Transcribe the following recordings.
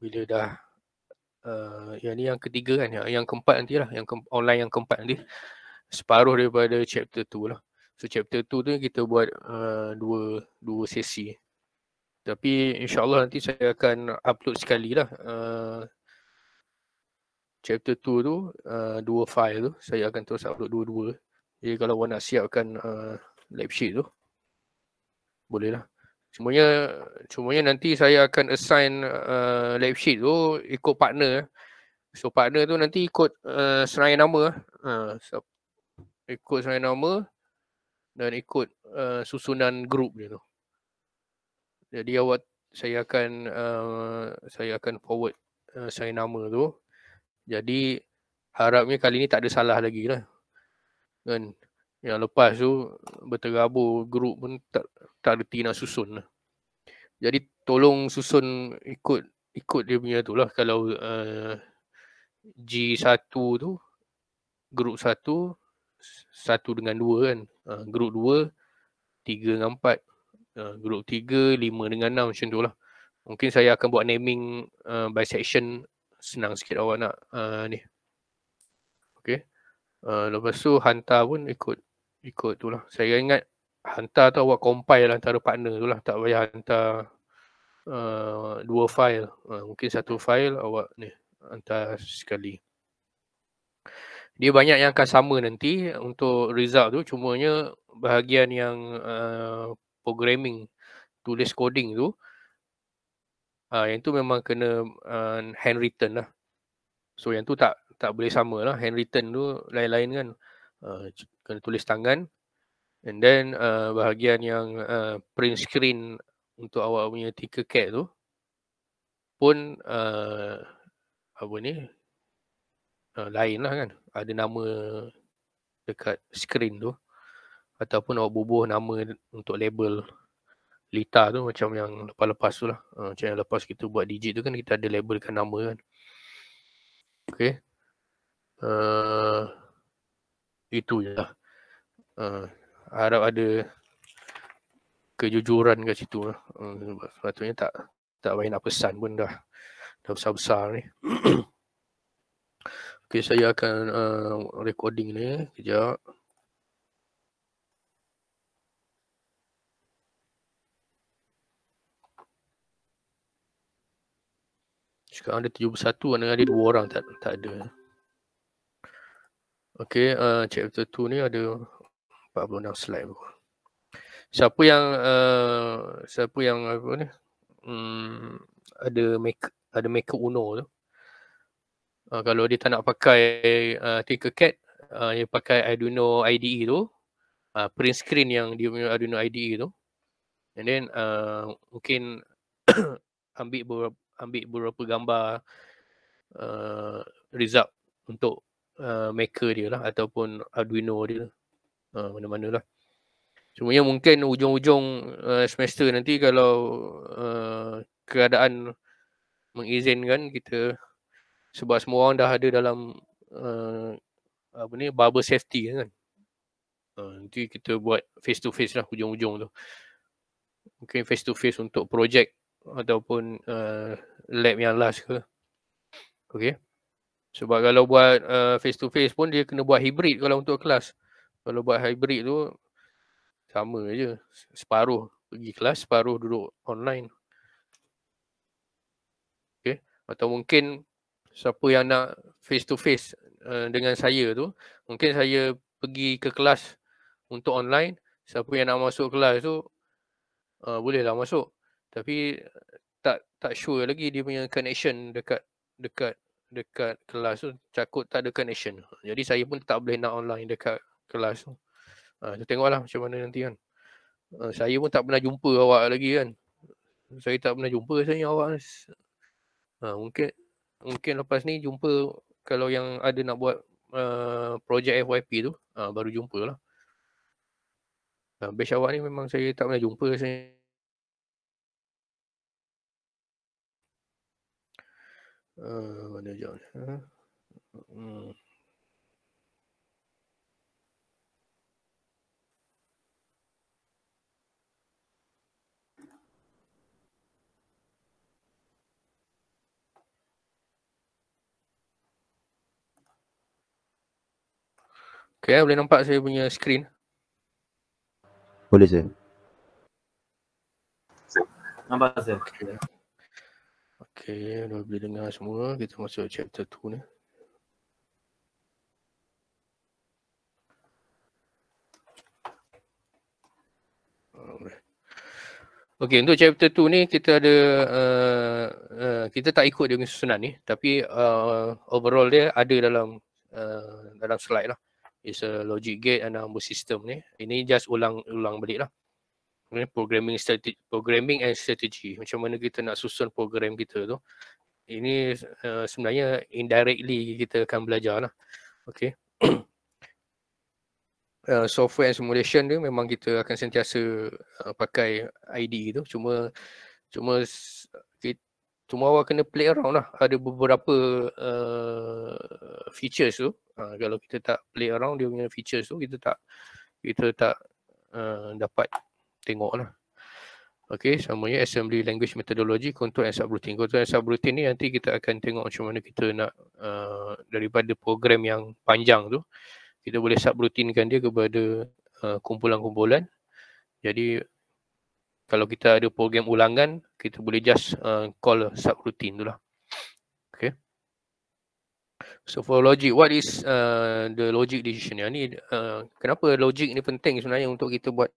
bila dah uh, yang ni yang ketiga kan yang, yang keempat nanti lah yang ke, online yang keempat nanti separuh daripada chapter 2 lah so chapter 2 tu kita buat uh, dua dua sesi tapi insyaallah nanti saya akan upload sekali lah uh, eh, chapter 2 tu uh, dua file tu saya akan terus upload dua-dua jadi kalau orang nak siapkan uh, lab sheet tu boleh lah Cumanya cumanya nanti saya akan assign uh, lab sheet tu ikut partner. So partner tu nanti ikut uh, serai nama uh, so, ikut serai nama dan ikut uh, susunan group dia tu. Jadi awak saya akan uh, saya akan forward uh, serai nama tu. Jadi harapnya kali ni tak ada salah lagi lah. Kan? Yang lepas tu berterabur grup pun tak tak reti nak susun. Lah. Jadi tolong susun ikut ikut dia punya tu lah kalau uh, eh, G1 tu grup 1 satu dengan dua kan uh, grup 2 3 dengan 4 uh, eh, grup 3 5 dengan 6 macam tu lah mungkin saya akan buat naming uh, by section senang sikit awak nak uh, ni okay. Uh, lepas tu hantar pun ikut ikut tu lah. Saya ingat hantar tu awak compile lah antara partner tu lah. Tak payah hantar uh, dua file. Uh, mungkin satu file awak ni hantar sekali. Dia banyak yang akan sama nanti untuk result tu. Cumanya bahagian yang uh, programming tulis coding tu uh, yang tu memang kena uh, handwritten lah. So yang tu tak tak boleh sama lah. Handwritten tu lain-lain kan. Uh, kena tulis tangan and then uh, bahagian yang uh, print screen untuk awak punya ticker cat tu pun uh, apa ni uh, lain lah kan ada nama dekat screen tu ataupun awak bubuh nama untuk label lita tu macam yang lepas-lepas tu lah uh, macam yang lepas kita buat digit tu kan kita ada labelkan nama kan Okay. Uh, itu je lah uh, harap ada kejujuran kat situ uh, sepatutnya tak tak main nak pesan pun dah dah besar-besar ni ok saya akan uh, recording ni kejap sekarang ada 71 mana ada dua orang tak tak ada Okay, uh, chapter 2 ni ada 46 slide aku. Siapa yang uh, siapa yang apa ni? Hmm, ada make ada make uno tu. Uh, kalau dia tak nak pakai uh, Tinkercad, uh, dia pakai Arduino IDE tu. Uh, print screen yang dia punya Arduino IDE tu. And then uh, mungkin ambil beberapa, ambil beberapa gambar uh, result untuk uh, maker dia lah ataupun Arduino dia lah ha, ah, mana-mana lah. Cuma mungkin ujung-ujung uh, eh, semester nanti kalau uh, keadaan mengizinkan kita sebab semua orang dah ada dalam uh, apa ni bubble safety kan. Uh, nanti kita buat face to face lah ujung-ujung tu. Mungkin face to face untuk projek ataupun uh, lab yang last ke. Okay. Sebab kalau buat face to face pun dia kena buat hybrid kalau untuk kelas. Uh, kalau buat hybrid tu sama aje separuh pergi kelas separuh duduk online okay? atau mungkin siapa yang nak face to face uh, dengan saya tu mungkin saya pergi ke kelas untuk online siapa yang nak masuk kelas tu uh, bolehlah masuk tapi tak tak sure lagi dia punya connection dekat dekat dekat kelas tu takut tak ada connection jadi saya pun tak boleh nak online dekat kelas tu. Uh, kita tengoklah macam mana nanti kan. Uh, saya pun tak pernah jumpa awak lagi kan. Saya tak pernah jumpa saya awak. Uh, mungkin mungkin lepas ni jumpa kalau yang ada nak buat uh, projek FYP tu uh, baru jumpalah. Uh, batch awak ni memang saya tak pernah jumpa saya. Uh, mana jauh? Huh? Hmm. Okay, eh, boleh nampak saya punya screen? Boleh, saya. Nampak, saya. Okay, dah boleh dengar semua. Kita masuk chapter 2 ni. Okay, untuk chapter 2 ni kita ada, uh, uh, kita tak ikut dia dengan susunan ni. Tapi uh, overall dia ada dalam uh, dalam slide lah is a logic gate and a Humble system ni. Ini just ulang-ulang balik lah. Okay, programming, strategy, programming and strategy. Macam mana kita nak susun program kita tu. Ini uh, sebenarnya indirectly kita akan belajar lah. Okay. Uh, software and simulation dia memang kita akan sentiasa uh, pakai IDE tu cuma cuma Tomorrow kena play around lah. Ada beberapa uh, features tu. Uh, kalau kita tak play around dia punya features tu, kita tak kita tak uh, dapat tengok lah. Okay, samanya assembly language methodology, contour and subroutine. Contour and subroutine ni nanti kita akan tengok macam mana kita nak uh, daripada program yang panjang tu, kita boleh subroutinekan dia kepada kumpulan-kumpulan. Uh, Jadi kalau kita ada program ulangan, kita boleh just uh, call subroutine tu lah. Okay. So for logic, what is uh, the logic decision ni? Uh, kenapa logic ni penting sebenarnya untuk kita buat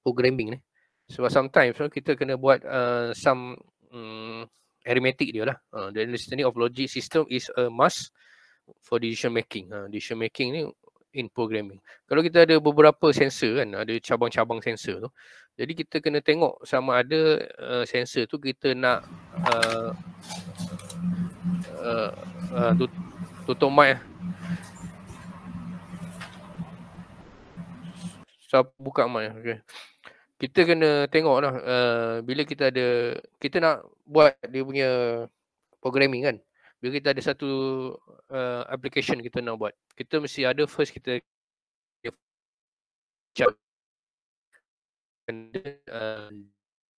programming ni? Sebab sometimes so uh, kita kena buat uh, some um, arithmetic dia lah. Uh, the understanding of logic system is a must for decision making. Uh, decision making ni in programming. Kalau kita ada beberapa sensor kan, ada cabang-cabang sensor tu. Jadi kita kena tengok sama ada uh, sensor tu kita nak uh, uh, uh, tutup mic lah. buka mic. Lah, okay. Kita kena tengok lah uh, bila kita ada, kita nak buat dia punya programming kan. Bila kita ada satu uh, application kita nak buat. Kita mesti ada first kita macam independent uh,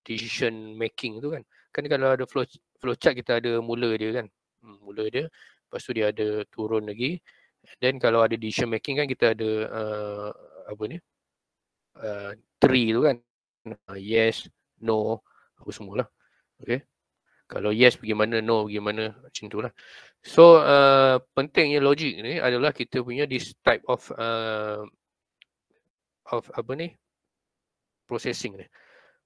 decision making tu kan kan kalau ada flow flow chart kita ada mula dia kan hmm, mula dia lepas tu dia ada turun lagi And then kalau ada decision making kan kita ada uh, apa ni uh, tree tu kan uh, yes no apa semualah okey kalau yes pergi mana no pergi mana macam tu lah so uh, pentingnya logik ni adalah kita punya this type of uh, of apa ni processing ni.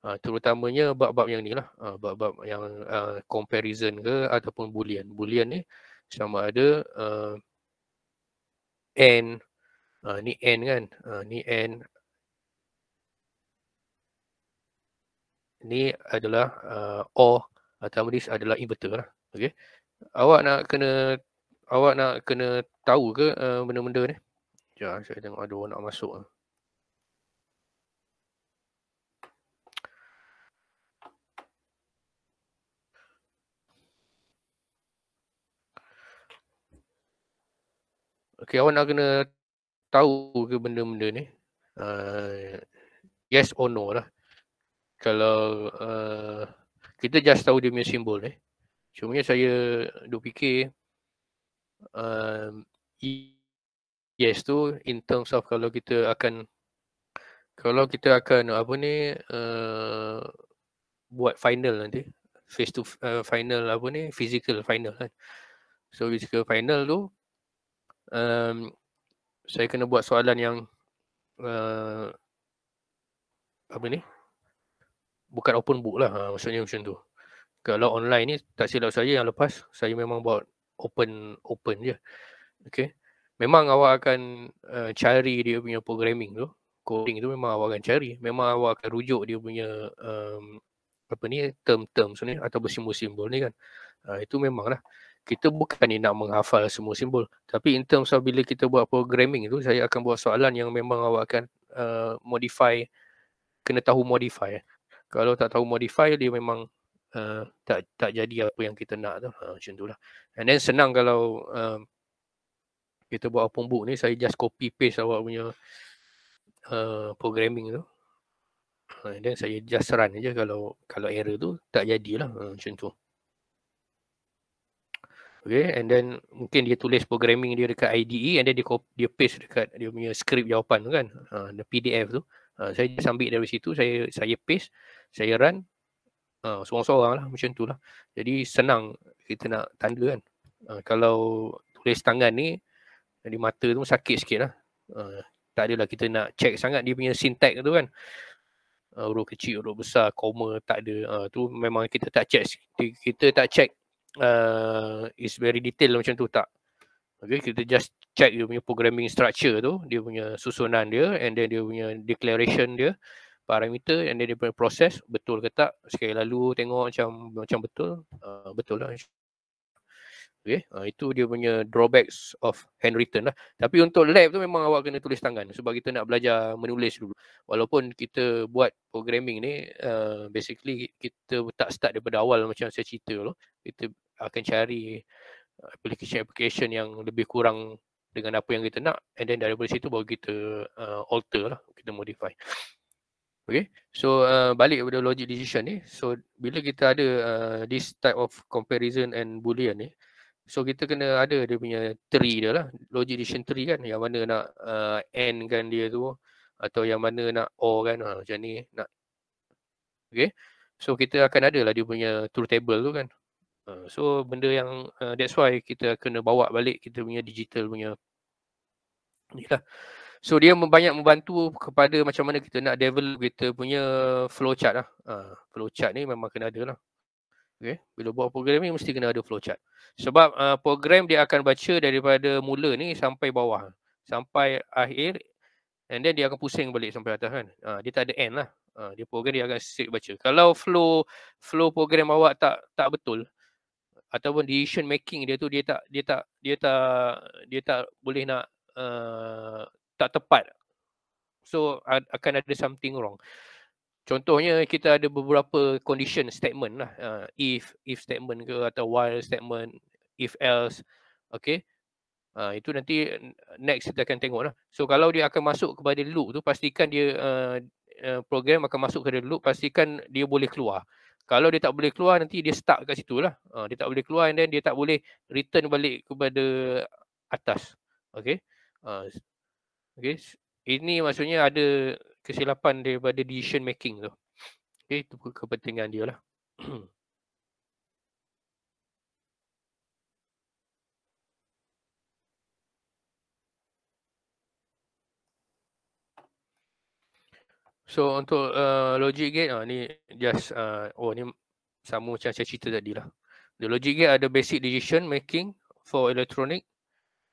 Uh, ha, terutamanya bab-bab yang ni lah. Uh, bab-bab yang uh, comparison ke ataupun boolean. Boolean ni sama ada uh, and uh, ni n kan. Uh, ni n ni adalah uh, or atau this adalah inverter lah. Okay. Awak nak kena awak nak kena tahu ke uh, benda-benda ni? Ya, saya tengok ada orang nak masuk. Lah. Okay, awak nak kena tahu ke benda-benda ni. Uh, yes or no lah. Kalau uh, kita just tahu dia punya simbol ni. Cuma saya duk fikir uh, eh, yes tu in terms of kalau kita akan kalau kita akan apa ni uh, buat final nanti face to uh, final apa ni physical final kan. So physical final tu um, saya kena buat soalan yang uh, apa ni? Bukan open book lah ha, maksudnya macam tu. Kalau online ni tak silap saya yang lepas saya memang buat open open je. Okay. Memang awak akan uh, cari dia punya programming tu. Coding tu memang awak akan cari. Memang awak akan rujuk dia punya um, apa ni term-term sebenarnya atau simbol-simbol ni kan. Uh, itu memanglah. lah kita bukan ni nak menghafal semua simbol tapi in terms of bila kita buat programming tu saya akan buat soalan yang memang awak akan uh, modify kena tahu modify eh. kalau tak tahu modify dia memang uh, tak tak jadi apa yang kita nak tu uh, macam tu lah and then senang kalau uh, kita buat open book ni saya just copy paste awak punya uh, programming tu ha, and then saya just run aja kalau kalau error tu tak jadilah uh, macam tu Okay, and then mungkin dia tulis programming dia dekat IDE and then dia copy, dia paste dekat dia punya skrip jawapan tu kan. uh, the PDF tu. uh, saya just ambil dari situ, saya saya paste, saya run. Ha, uh, seorang-seorang lah macam tu lah. Jadi senang kita nak tanda kan. uh, kalau tulis tangan ni, di mata tu sakit sikit lah. Ha, uh, tak adalah kita nak check sangat dia punya syntax tu kan. Uh, huruf kecil, urut besar, koma tak ada. Uh, tu memang kita tak check. Kita, kita tak check uh, is very detailed macam tu tak. Okay, kita just check dia punya programming structure tu, dia punya susunan dia and then dia punya declaration dia, parameter and then dia punya proses betul ke tak. Sekali lalu tengok macam macam betul, uh, betul lah. Okay. Uh, ah, itu dia punya drawbacks of handwritten lah. Tapi untuk lab tu memang awak kena tulis tangan sebab kita nak belajar menulis dulu. Walaupun kita buat programming ni, uh, basically kita tak start daripada awal macam saya cerita dulu. Kita akan cari application-application yang lebih kurang dengan apa yang kita nak and then daripada situ baru kita uh, alter lah, kita modify. Okay, so uh, balik kepada logic decision ni. So, bila kita ada uh, this type of comparison and boolean ni, So kita kena ada dia punya tree dia lah, logic decision tree kan yang mana nak uh, eh, and kan dia tu atau yang mana nak or kan ha, macam ni nak Okay, so kita akan ada lah dia punya truth table tu kan uh, So benda yang uh, that's why kita kena bawa balik kita punya digital punya ni lah So dia banyak membantu kepada macam mana kita nak develop kita punya flowchart lah uh, Flowchart ni memang kena ada lah Okay. Bila buat program ni mesti kena ada flowchart. Sebab uh, program dia akan baca daripada mula ni sampai bawah. Sampai akhir and then dia akan pusing balik sampai atas kan. Uh, dia tak ada end lah. Uh, dia program dia akan straight baca. Kalau flow flow program awak tak tak betul ataupun decision making dia tu dia tak dia tak dia tak dia tak, dia tak boleh nak uh, tak tepat. So akan ada something wrong. Contohnya kita ada beberapa condition statement lah. Uh, if, if statement ke atau while statement, if else. Okay. Uh, itu nanti next kita akan tengok lah. So kalau dia akan masuk kepada loop tu, pastikan dia uh, program akan masuk kepada loop, pastikan dia boleh keluar. Kalau dia tak boleh keluar, nanti dia stuck kat situ lah. Uh, dia tak boleh keluar and then dia tak boleh return balik kepada atas. Okay. Uh, okay. Ini maksudnya ada kesilapan daripada decision making tu. Okay, itu kepentingan dia lah. So untuk uh, logic gate uh, ni just uh, oh ni sama macam saya cerita tadi lah. The logic gate ada basic decision making for electronic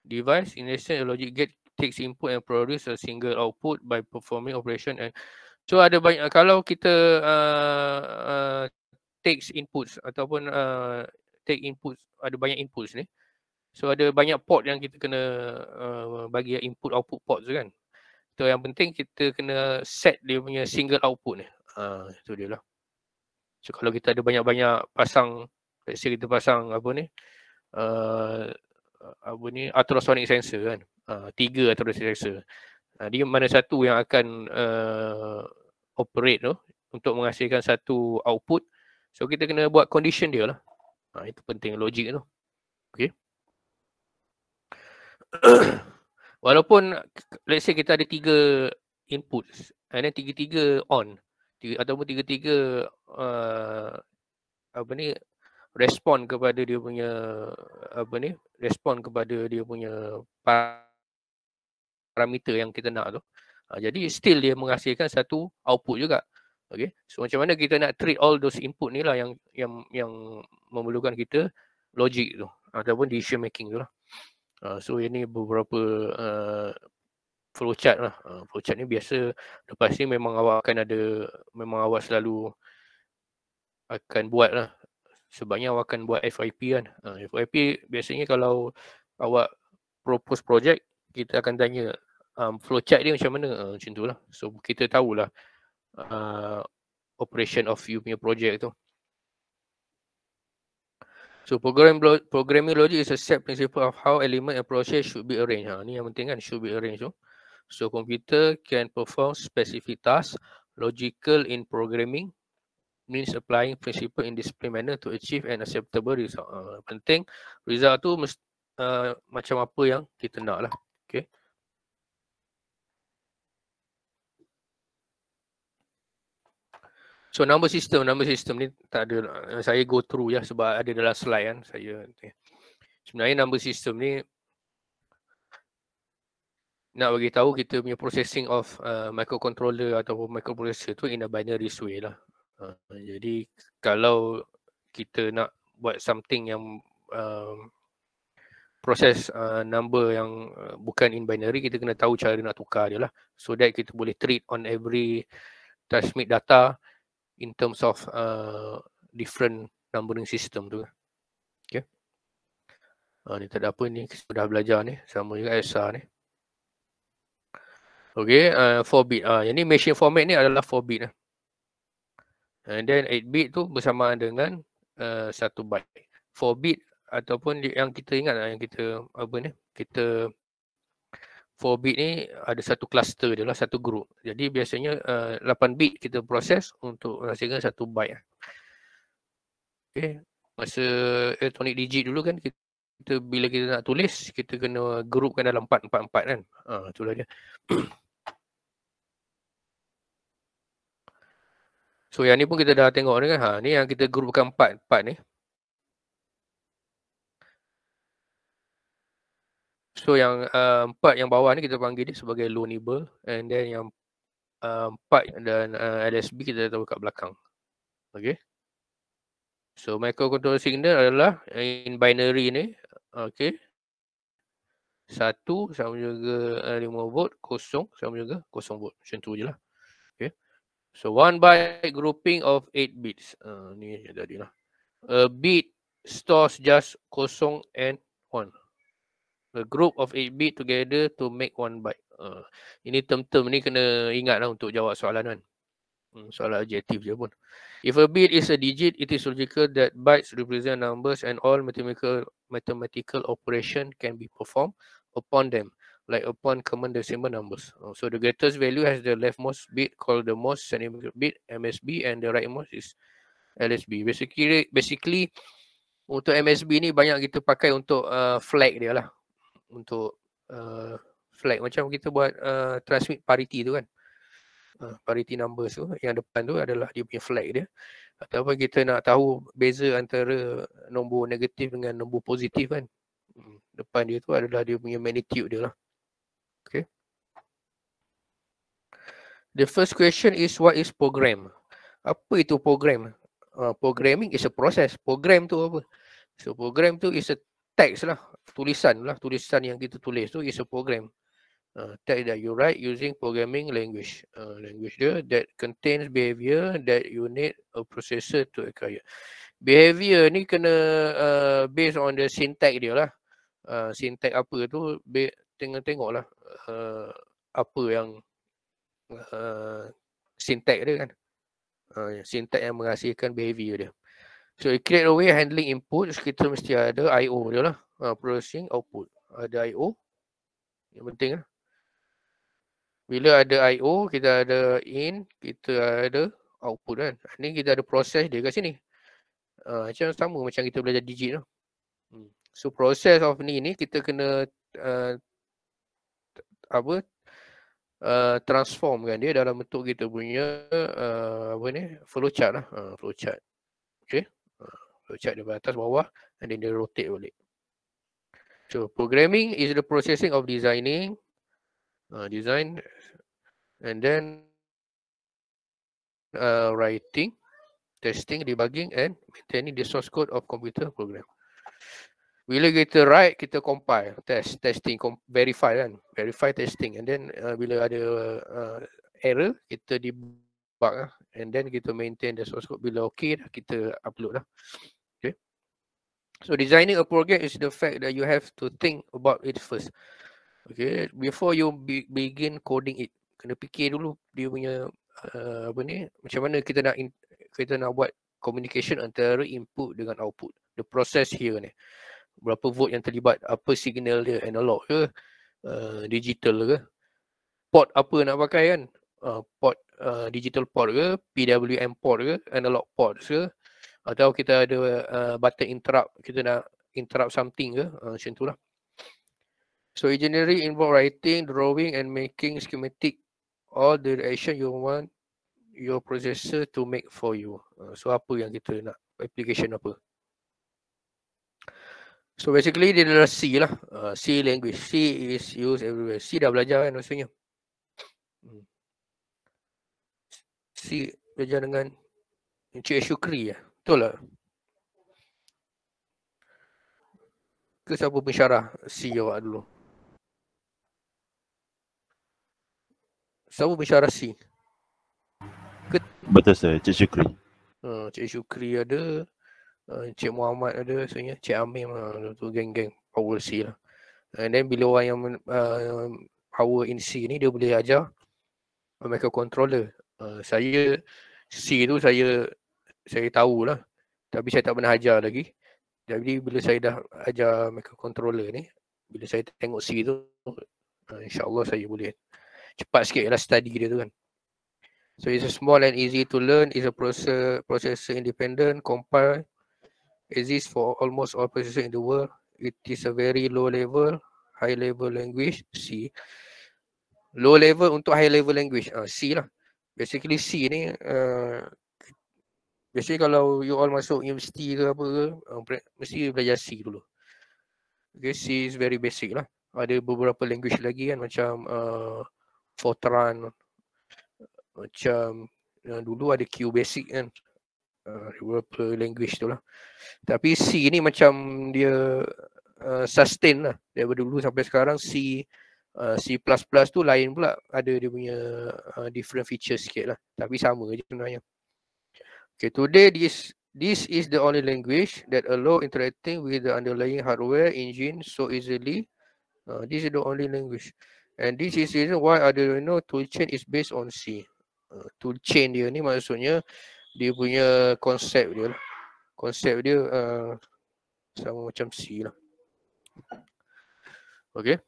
device. In essence, logic gate takes input and produce a single output by performing operation and so ada banyak kalau kita uh, uh, takes inputs ataupun uh, take inputs ada banyak inputs ni so ada banyak port yang kita kena uh, bagi input output port tu kan so yang penting kita kena set dia punya single output ni uh, ah, tu dia lah so kalau kita ada banyak-banyak pasang let's say kita pasang apa ni uh, Uh, apa ni ultrasonic sensor kan uh, tiga ultrasonic sensor uh, dia mana satu yang akan uh, operate tu untuk menghasilkan satu output so kita kena buat condition dia lah uh, itu penting logik tu Okay. walaupun let's say kita ada tiga input and then tiga-tiga on tiga, ataupun tiga-tiga uh, apa ni respon kepada dia punya apa ni respon kepada dia punya parameter yang kita nak tu ha, jadi still dia menghasilkan satu output juga okey so macam mana kita nak treat all those input ni lah yang yang yang memerlukan kita logic tu ataupun decision making tu lah ha, so ini beberapa uh, eh, flowchart lah ha, flowchart ni biasa lepas ni memang awak akan ada memang awak selalu akan buat lah sebabnya awak akan buat FIP kan. Uh, ah, FIP biasanya kalau awak propose project, kita akan tanya um, flowchart dia macam mana. Uh, macam tu lah. So kita tahulah uh, operation of you punya project tu. So program programming logic is a set principle of how element and process should be arranged. Ha, ni yang penting kan should be arranged tu. So computer can perform specific task logical in programming means applying principle in disciplined manner to achieve an acceptable result. Uh, penting result tu uh, macam apa yang kita nak lah. Okay. So number system, number system ni tak ada, ah, saya go through ya sebab ada dalam slide kan saya. Sebenarnya number system ni nak bagi tahu kita punya processing of uh, microcontroller ataupun microprocessor tu in a binary way lah. Uh, jadi kalau kita nak buat something yang uh, proses uh, number yang uh, bukan in binary, kita kena tahu cara nak tukar dia lah. So that kita boleh treat on every transmit data in terms of uh, different numbering system tu. Okay. Uh, ni tak ada apa ni, kita dah belajar ni. Sama juga ASA ni. Okay, uh, 4-bit. Uh, yang ni machine format ni adalah 4-bit lah. And then 8 bit tu bersama dengan uh, eh, 1 byte. 4 bit ataupun yang kita ingat lah yang kita apa ni, kita 4 bit ni ada satu cluster dia lah, satu group. Jadi biasanya uh, eh, 8 bit kita proses untuk menghasilkan 1 byte. Lah. Okay. Masa electronic digit dulu kan, kita, kita bila kita nak tulis, kita kena groupkan dalam 4-4-4 kan. Ha, itulah dia. So yang ni pun kita dah tengok ni kan. Ha, ni yang kita grupkan empat, empat ni. So yang uh, um, empat yang bawah ni kita panggil dia sebagai low nibble. And then yang uh, um, empat dan uh, LSB kita tahu kat belakang. Okay. So microcontroller signal adalah in binary ni. Okay. Satu sama juga uh, lima volt, kosong sama juga kosong volt. Macam tu je lah. So one byte grouping of eight bits. Uh, ni tadi lah. A bit stores just kosong and one. A group of eight bit together to make one byte. Uh, ini term-term ni kena ingat lah untuk jawab soalan kan. Hmm, soalan objektif je pun. If a bit is a digit, it is logical that bytes represent numbers and all mathematical mathematical operation can be performed upon them like upon common decimal numbers. Uh, so the greatest value has the leftmost bit called the most significant bit MSB and the rightmost is LSB. Basically, basically untuk MSB ni banyak kita pakai untuk uh, flag dia lah. Untuk uh, flag macam kita buat uh, transmit parity tu kan. Uh, parity numbers tu yang depan tu adalah dia punya flag dia. Ataupun kita nak tahu beza antara nombor negatif dengan nombor positif kan. Hmm, depan dia tu adalah dia punya magnitude dia lah. Okay. The first question is what is program? Apa itu program? Uh, programming is a process. Program tu apa? So program tu is a text lah, tulisan lah, tulisan yang kita tulis tu is a program. Uh, text that you write using programming language. Uh, language dia that contains behavior that you need a processor to acquire. Behavior ni kena uh, based on the syntax dia lah. Uh, syntax apa tu, tengok tengoklah uh, apa yang uh, syntax dia kan. Uh, syntax yang menghasilkan behavior dia. So it create a way handling input so, kita mesti ada IO dia lah. Uh, processing output. Ada IO. Yang penting lah. Bila ada IO, kita ada in, kita ada output kan. Ni kita ada proses dia kat sini. Uh, macam sama macam kita belajar digit lah. So process of ni ni kita kena uh, apa uh, transform kan dia dalam bentuk kita punya uh, apa ni flow lah uh, flow chart okey uh, ah, flow chart atas bawah and then dia rotate balik so programming is the processing of designing uh, design and then uh, writing testing debugging and maintaining the source code of computer program bila kita write kita compile test testing comp- verify kan verify testing and then uh, bila ada uh, error kita debug lah. and then kita maintain the source code bila okay lah kita upload lah okay so designing a project is the fact that you have to think about it first okay before you be- begin coding it kena fikir dulu dia punya uh, apa ni macam mana kita nak kita nak buat communication antara input dengan output the process here ni berapa vote yang terlibat, apa signal dia, analog ke, uh, digital ke, port apa nak pakai kan, uh, port uh, digital port ke, PWM port ke, analog port ke, atau kita ada uh, button interrupt, kita nak interrupt something ke, uh, macam itulah. So engineering involve writing, drawing and making schematic all the action you want your processor to make for you. Uh, so apa yang kita nak, application apa. So basically dia adalah C lah. Uh, C language. C is used everywhere. C dah belajar kan maksudnya. Hmm. C belajar dengan Encik Syukri lah. Betul lah. Ke siapa pun C awak dulu. Siapa pun C? Ke... Betul saya, Encik Syukri. Uh, Syukri ada. Encik eh, Muhammad ada sebenarnya Encik Amir lah tu geng-geng power C lah and then bila orang yang uh, power in C ni dia boleh ajar microcontroller uh, eh, saya C tu saya saya tahu lah, tapi saya tak pernah ajar lagi jadi bila saya dah ajar microcontroller ni bila saya tengok C tu uh, Allah saya boleh cepat sikit lah study dia tu kan so it's a small and easy to learn It's a processor processor independent compile exists for almost all positions in the world. It is a very low level, high level language, C. Low level untuk high level language, uh, C lah. Basically C ni, uh, basically kalau you all masuk universiti ke apa ke, uh, mesti belajar C dulu. Okay, C is very basic lah. Ada beberapa language lagi kan macam uh, Fortran, macam uh, dulu ada Q basic kan. Uh, beberapa eh, language tu lah. Tapi C ni macam dia uh, sustain lah. Dari dulu sampai sekarang C uh, C++ tu lain pula. Ada dia punya uh, different features sikit lah. Tapi sama je sebenarnya. Okay, today this this is the only language that allow interacting with the underlying hardware engine so easily. Uh, this is the only language. And this is reason why Arduino toolchain is based on C. Uh, toolchain dia ni maksudnya dia punya konsep dia lah. Konsep dia uh, sama macam C lah. Okay.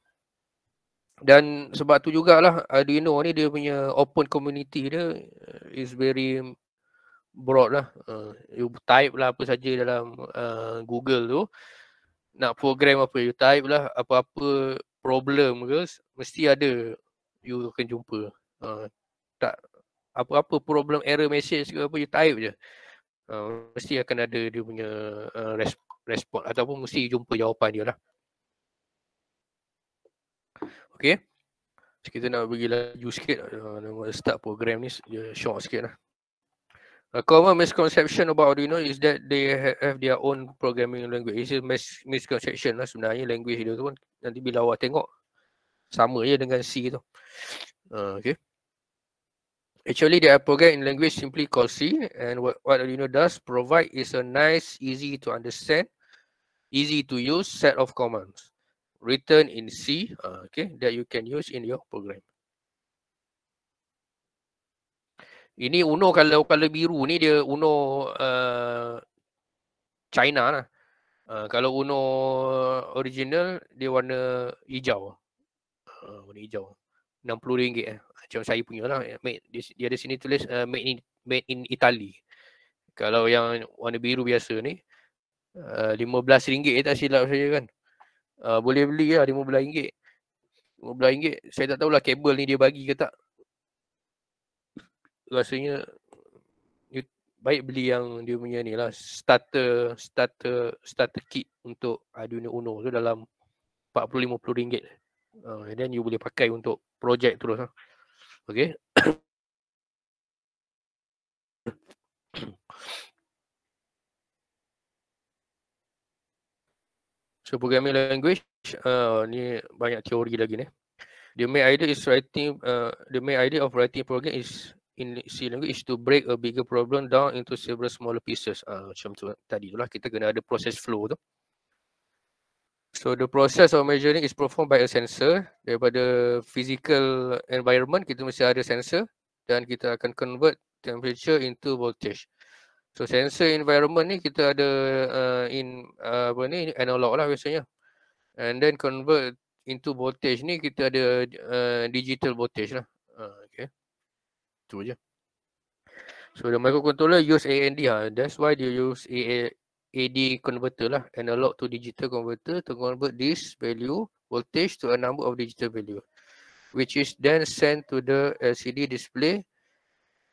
Dan sebab tu jugalah Arduino ni dia punya open community dia uh, is very broad lah. Uh, you type lah apa saja dalam uh, Google tu. Nak program apa you type lah. Apa-apa problem ke mesti ada you akan jumpa. Uh, tak apa-apa problem error message ke apa you type je uh, mesti akan ada dia punya uh, ah, respon, respon ataupun mesti jumpa jawapan dia lah Okay so, kita nak bagi laju sikit uh, start program ni dia short sikit lah A common misconception about Arduino is that they have their own programming language. It's a mis- misconception lah sebenarnya language dia tu pun nanti bila awak tengok sama je dengan C tu. Uh, okay. Actually, the are program in language simply called C, and what, what Arduino does provide is a nice, easy to understand, easy to use set of commands written in C, uh, okay, that you can use in your program. Ini Uno kalau kalau biru ni dia Uno uh, China lah. Uh, kalau Uno original dia warna hijau. Uh, warna hijau. RM60 eh macam saya punya lah eh, made, dia ada sini tulis uh, made in made in Italy kalau yang warna biru biasa ni RM15 uh, eh, ringgit, eh, tak silap saya kan uh, boleh beli lah RM15 RM15 saya tak tahulah kabel ni dia bagi ke tak rasanya baik beli yang dia punya ni lah starter starter starter kit untuk Arduino ah, Uno tu dalam RM40-50 uh, and then you boleh pakai untuk projek terus lah huh? Okey. So programming language, uh, ni banyak teori lagi ni. The main idea is writing, uh, the main idea of writing program is in C language is to break a bigger problem down into several smaller pieces. Uh, macam tu tadi tu lah, kita kena ada process flow tu. So the process of measuring is performed by a sensor daripada physical environment kita mesti ada sensor dan kita akan convert temperature into voltage. So sensor environment ni kita ada uh, in uh, apa ni analog lah biasanya. And then convert into voltage ni kita ada uh, digital voltage lah. Uh, okay. Tu aja. So the microcontroller use AND ha. Lah. That's why they use AA, AD converter lah, analog to digital converter to convert this value voltage to a number of digital value which is then sent to the LCD display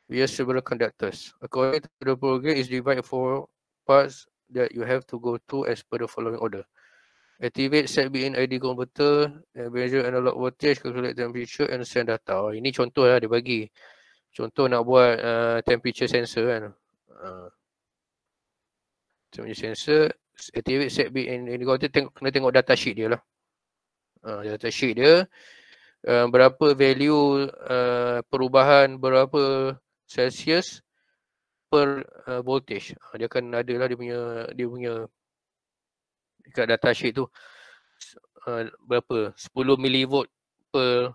via several conductors. According to the program, is divided for parts that you have to go to as per the following order. Activate set B in ID converter, measure analog voltage, calculate temperature and send data. Oh, ini contoh lah dia bagi. Contoh nak buat uh, temperature sensor kan. Uh, saya punya sensor Activate set bit and indicator tengok, Kena tengok data sheet dia lah uh, Data sheet dia uh, Berapa value uh, Perubahan berapa Celsius Per uh, voltage uh, Dia akan ada lah dia punya Dia punya Dekat data sheet tu uh, Berapa 10 millivolt Per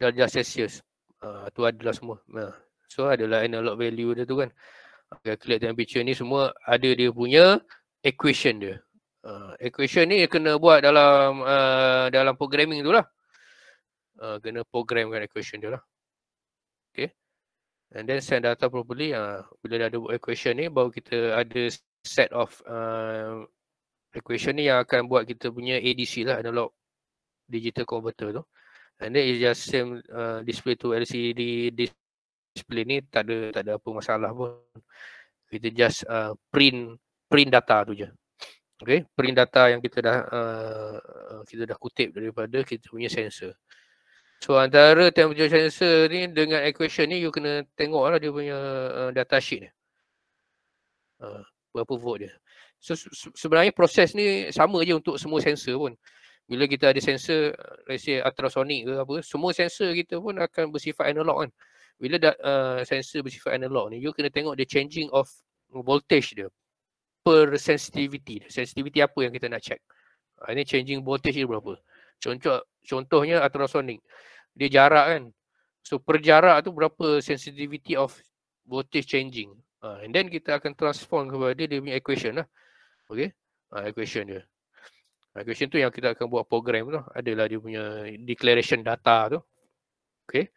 darjah Celsius uh, Tu adalah semua uh, So adalah analog value dia tu kan uh, calculate temperature ni semua ada dia punya equation dia. Uh, equation ni kena buat dalam uh, dalam programming tu lah. Uh, kena programkan equation dia lah. Okay. And then send data properly. Uh, bila dah ada buat equation ni baru kita ada set of uh, equation ni yang akan buat kita punya ADC lah analog digital converter tu. And then it's just same uh, display to LCD display display ni tak ada tak ada apa masalah pun. Kita just uh, print print data tu je. Okay, print data yang kita dah uh, uh kita dah kutip daripada kita punya sensor. So antara temperature sensor ni dengan equation ni, you kena tengok lah dia punya uh, data sheet ni. Uh, berapa volt dia. So sebenarnya proses ni sama je untuk semua sensor pun. Bila kita ada sensor, let's say ultrasonic ke apa, semua sensor kita pun akan bersifat analog kan. Uh, bila dah, uh, sensor bersifat analog ni, you kena tengok the changing of voltage dia per sensitivity. Sensitivity apa yang kita nak check. Uh, ini changing voltage dia berapa. Contoh, contohnya ultrasonic. Dia jarak kan. So per jarak tu berapa sensitivity of voltage changing. Uh, and then kita akan transform kepada dia punya equation lah. Okay. Uh, equation dia. Equation tu yang kita akan buat program tu. Lah. Adalah dia punya declaration data tu. Okay.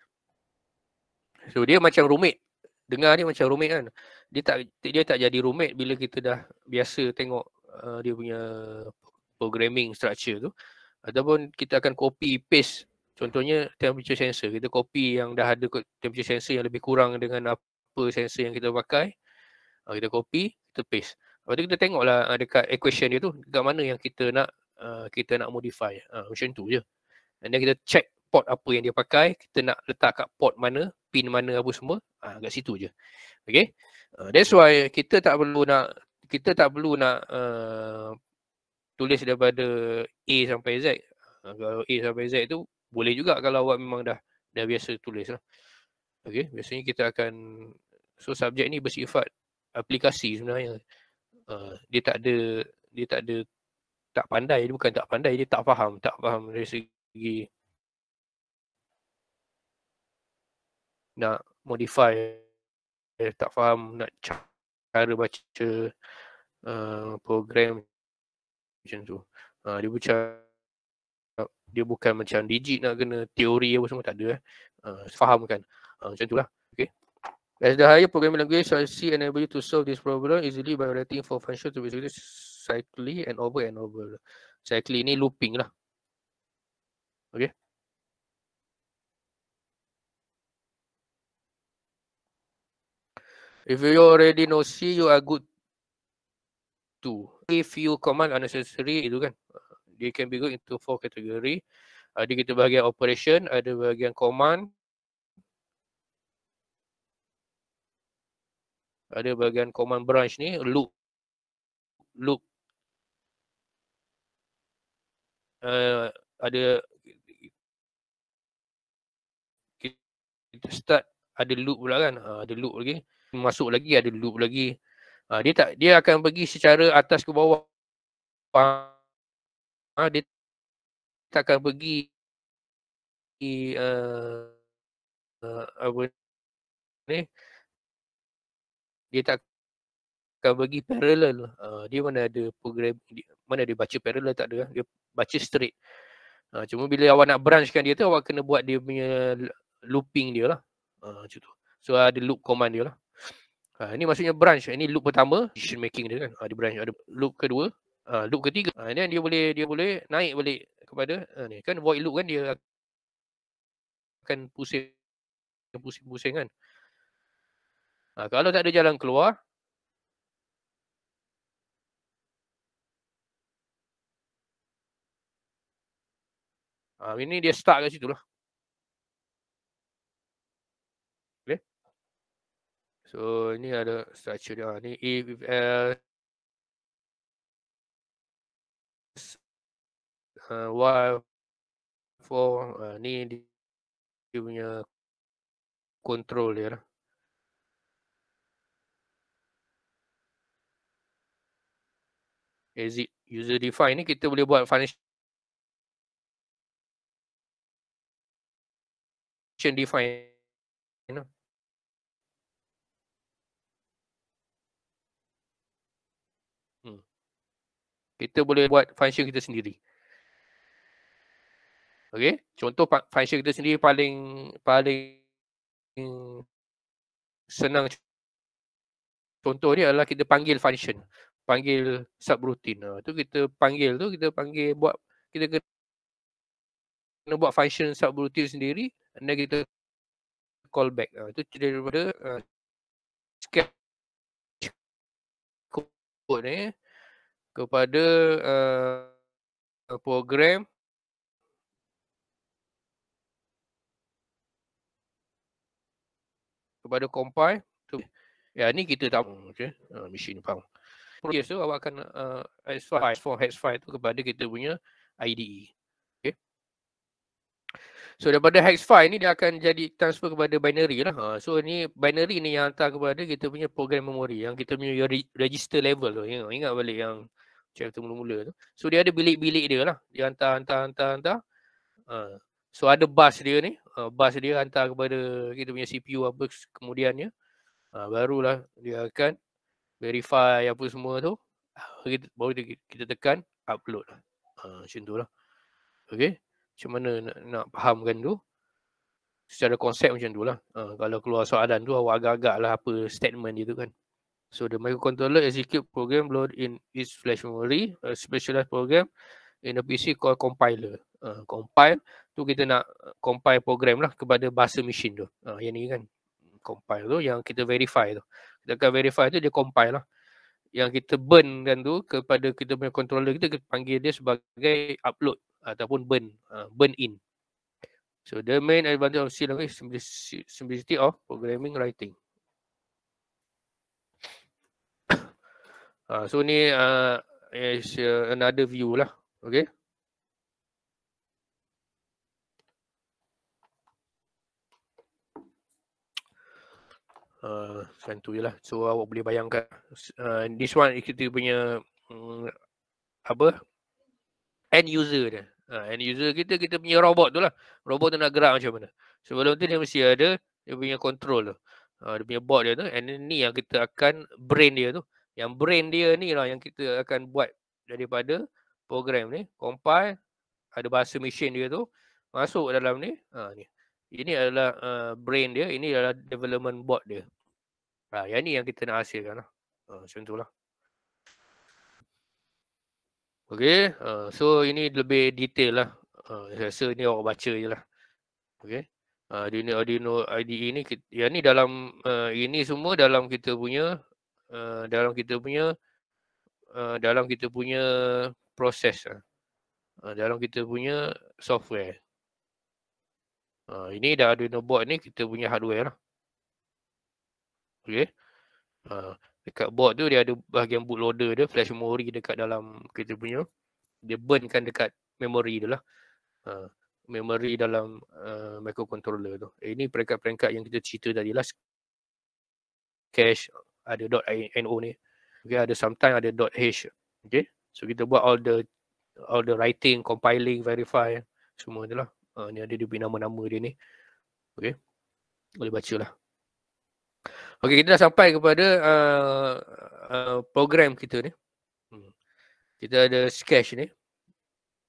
So dia macam rumit. Dengar dia macam rumit kan. Dia tak dia tak jadi rumit bila kita dah biasa tengok uh, dia punya programming structure tu. Ataupun kita akan copy paste contohnya temperature sensor. Kita copy yang dah ada temperature sensor yang lebih kurang dengan apa sensor yang kita pakai. Uh, kita copy, kita paste. Lepas tu kita tengoklah uh, dekat equation dia tu dekat mana yang kita nak uh, kita nak modify. Uh, macam tu je. And then kita check port apa yang dia pakai, kita nak letak kat port mana, pin mana apa semua, ha, kat situ je. Okay. Uh, that's why kita tak perlu nak kita tak perlu nak uh, tulis daripada A sampai Z. Uh, kalau A sampai Z tu boleh juga kalau awak memang dah dah biasa tulis lah. Okay. Biasanya kita akan so subjek ni bersifat aplikasi sebenarnya. Uh, dia tak ada dia tak ada tak pandai dia bukan tak pandai dia tak faham tak faham dari segi nak modify eh, tak faham nak cara baca uh, program macam tu. Uh, dia bukan dia bukan macam digit nak kena teori apa semua tak ada eh. Uh, ah, fahamkan. Uh, ah, macam tu lah. Okay. As the higher programming language, so I see enable you to solve this problem easily by writing for function to be executed cyclically and over and over. Cyclically ni looping lah. Okay. If you already know C, you are good to. If you command unnecessary, itu kan. They can be good into four category. Ada kita bahagian operation, ada bahagian command. Ada bahagian command branch ni, loop. Loop. Uh, ada kita start ada loop pula kan ha, ada loop lagi okay masuk lagi ada loop lagi uh, dia tak dia akan pergi secara atas ke bawah uh, dia tak akan pergi di uh, eh, eh, apa ni dia tak akan pergi parallel uh, dia mana ada program mana dia baca parallel tak ada eh. dia baca straight uh, cuma bila awak nak branchkan dia tu awak kena buat dia punya looping dia lah uh, macam tu so ada loop command dia lah Uh, ini maksudnya branch. Eh, ini loop pertama decision making dia kan. Uh, di branch ada loop kedua, uh, loop ketiga. Uh, ini dia boleh dia boleh naik balik kepada uh, ni kan void loop kan dia akan pusing pusing-pusing kan. Uh, kalau tak ada jalan keluar uh, ini dia start kat situ lah. So ini ada structure dia. Ini if, if else uh, while for uh, ni dia, punya control dia. Exit lah. user define ni kita boleh buat function define. You lah. know? Kita boleh buat function kita sendiri. Okay, contoh function kita sendiri paling paling senang contoh dia adalah kita panggil function, panggil subroutine. Ha, tu kita panggil tu kita panggil buat kita kena buat function subroutine sendiri and then kita call back. Itu ha, daripada uh, sketch code ni. Eh kepada uh, program kepada compile tu. Ya ni kita tak hmm, okay. uh, ha, machine faham. Proses tu awak akan hex uh, file for hex file tu kepada kita punya IDE. Okay. So daripada hex file ni dia akan jadi transfer kepada binary lah. Ha. So ni binary ni yang hantar kepada kita punya program memory yang kita punya register level tu. Ingat, ingat balik yang Chef tu mula-mula tu. So dia ada bilik-bilik dia lah. Dia hantar, hantar, hantar, hantar. Uh, so ada bus dia ni. Uh, ha, bus dia hantar kepada kita punya CPU apa kemudiannya. Uh, ha, barulah dia akan verify apa semua tu. Kita, baru kita, kita tekan upload lah. Uh, macam tu lah. Okay. Macam mana nak, nak fahamkan tu. Secara konsep macam tu lah. Uh, kalau keluar soalan tu awak agak-agak lah apa statement dia tu kan. So the microcontroller execute program load in its flash memory, a specialized program in a PC called compiler. Uh, compile tu kita nak compile program lah kepada bahasa mesin tu. Uh, yang ni kan compile tu yang kita verify tu. Kita akan verify tu dia compile lah. Yang kita burn kan tu kepada kita punya controller kita, kita panggil dia sebagai upload ataupun burn, uh, burn in. So the main advantage of C language simplicity of programming writing. Ha, so ni ah, uh, is another view lah. Okay. Uh, macam tu je lah. So awak boleh bayangkan. Uh, this one kita punya um, apa? End user dia. Uh, end user kita, kita punya robot tu lah. Robot tu nak gerak macam mana. Sebelum tu dia mesti ada dia punya control tu. Uh, dia punya board dia tu. And ni yang kita akan brain dia tu. Uh, yang brain dia ni lah yang kita akan buat daripada program ni compile ada bahasa mesin dia tu masuk dalam ni ha ni ini adalah uh, brain dia ini adalah development board dia ha yang ni yang kita nak hasilkan lah. ha macam tulah okey uh, ha, so ini lebih detail lah uh, saya rasa ni orang baca jelah okey ha, uh, Arduino Arduino IDE ni yang ni dalam uh, ini semua dalam kita punya Eh, dalam kita punya uh, dalam kita punya proses uh, dalam kita punya software uh, ini dah ada board ni kita punya hardware lah okay uh, dekat board tu dia ada bahagian bootloader dia flash memory dekat dalam kita punya dia burn kan dekat memory dia lah uh, memory dalam uh, microcontroller tu. Eh, ini peringkat-peringkat yang kita cerita tadi lah. Cache, ada dot no ni okey ada sometimes ada dot h okey so kita buat all the all the writing compiling verify semua itulah uh, ah, ni ada dia nama-nama dia ni okey boleh bacalah okey kita dah sampai kepada uh, uh, program kita ni hmm. kita ada sketch ni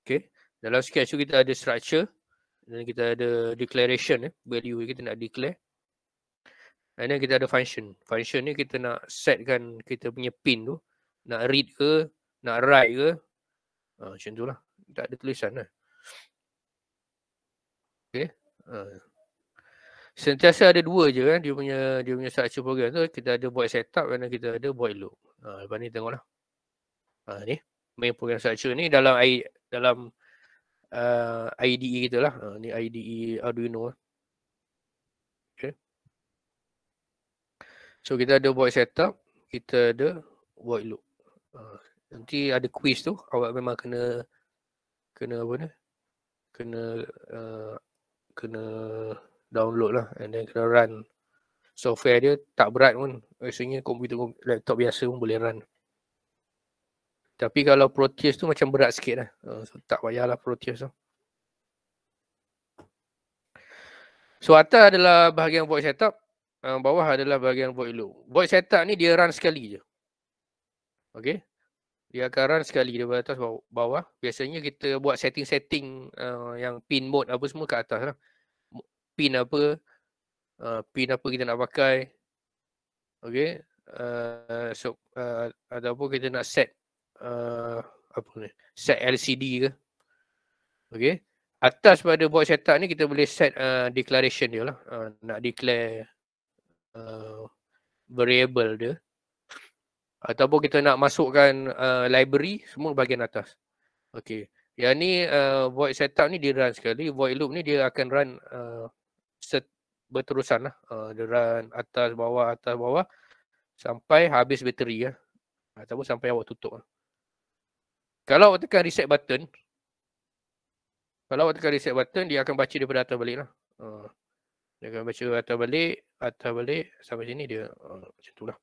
okey dalam sketch tu kita ada structure dan kita ada declaration eh, value kita nak declare And then kita ada function. Function ni kita nak setkan kita punya pin tu. Nak read ke, nak write ke. Ha, macam tu lah. Tak ada tulisan lah. Okay. Ha. Ah. Sentiasa ada dua je kan. Dia punya dia punya structure program tu. Kita ada buat setup dan kita ada buat loop. Ha, lepas ni tengok lah. Ha, ni. Main program structure ni dalam dalam uh, IDE kita lah. Ha, ni IDE Arduino lah. So kita ada void setup, kita ada void loop. Uh, nanti ada quiz tu, awak memang kena kena apa ni? Kena uh, kena download lah and then kena run. Software dia tak berat pun. Maksudnya komputer laptop biasa pun boleh run. Tapi kalau Proteus tu macam berat sikit lah. Uh, so tak payahlah Proteus tu. So atas adalah bahagian void setup uh, bawah adalah bahagian void loop. Void setup ni dia run sekali je. okay? Dia akan run sekali daripada atas bawah. Biasanya kita buat setting-setting uh, yang pin mode apa semua kat atas lah. Pin apa. Uh, pin apa kita nak pakai. Okay. Uh, so, uh, ataupun kita nak set uh, apa ni? set LCD ke. Okay. Atas pada board setup ni kita boleh set uh, declaration dia lah. Uh, nak declare Uh, variable dia ataupun kita nak masukkan uh, library semua bahagian atas. Okey. Yang ni uh, void setup ni dia run sekali. Void loop ni dia akan run uh, set berterusan lah. Uh, dia run atas, bawah, atas, bawah sampai habis bateri ya. Ataupun sampai awak tutup lah. Kalau awak tekan reset button kalau awak tekan reset button dia akan baca daripada atas balik lah. Uh. Dia akan baca atas balik, atas balik sampai sini dia uh, macam itulah.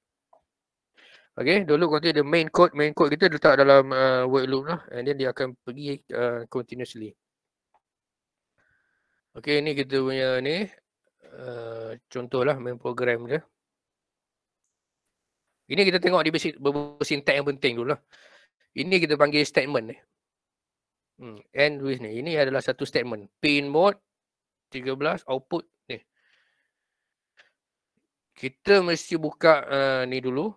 Okey, dulu kata dia main code, main code kita letak dalam uh, word loop lah and then dia akan pergi uh, continuously. Okay, ni kita punya ni uh, lah main program dia. Ini kita tengok di beberapa syntax yang penting dulu lah. Ini kita panggil statement ni. Hmm, end with ni. Ini adalah satu statement. Pin mode 13 output kita mesti buka uh, ni dulu.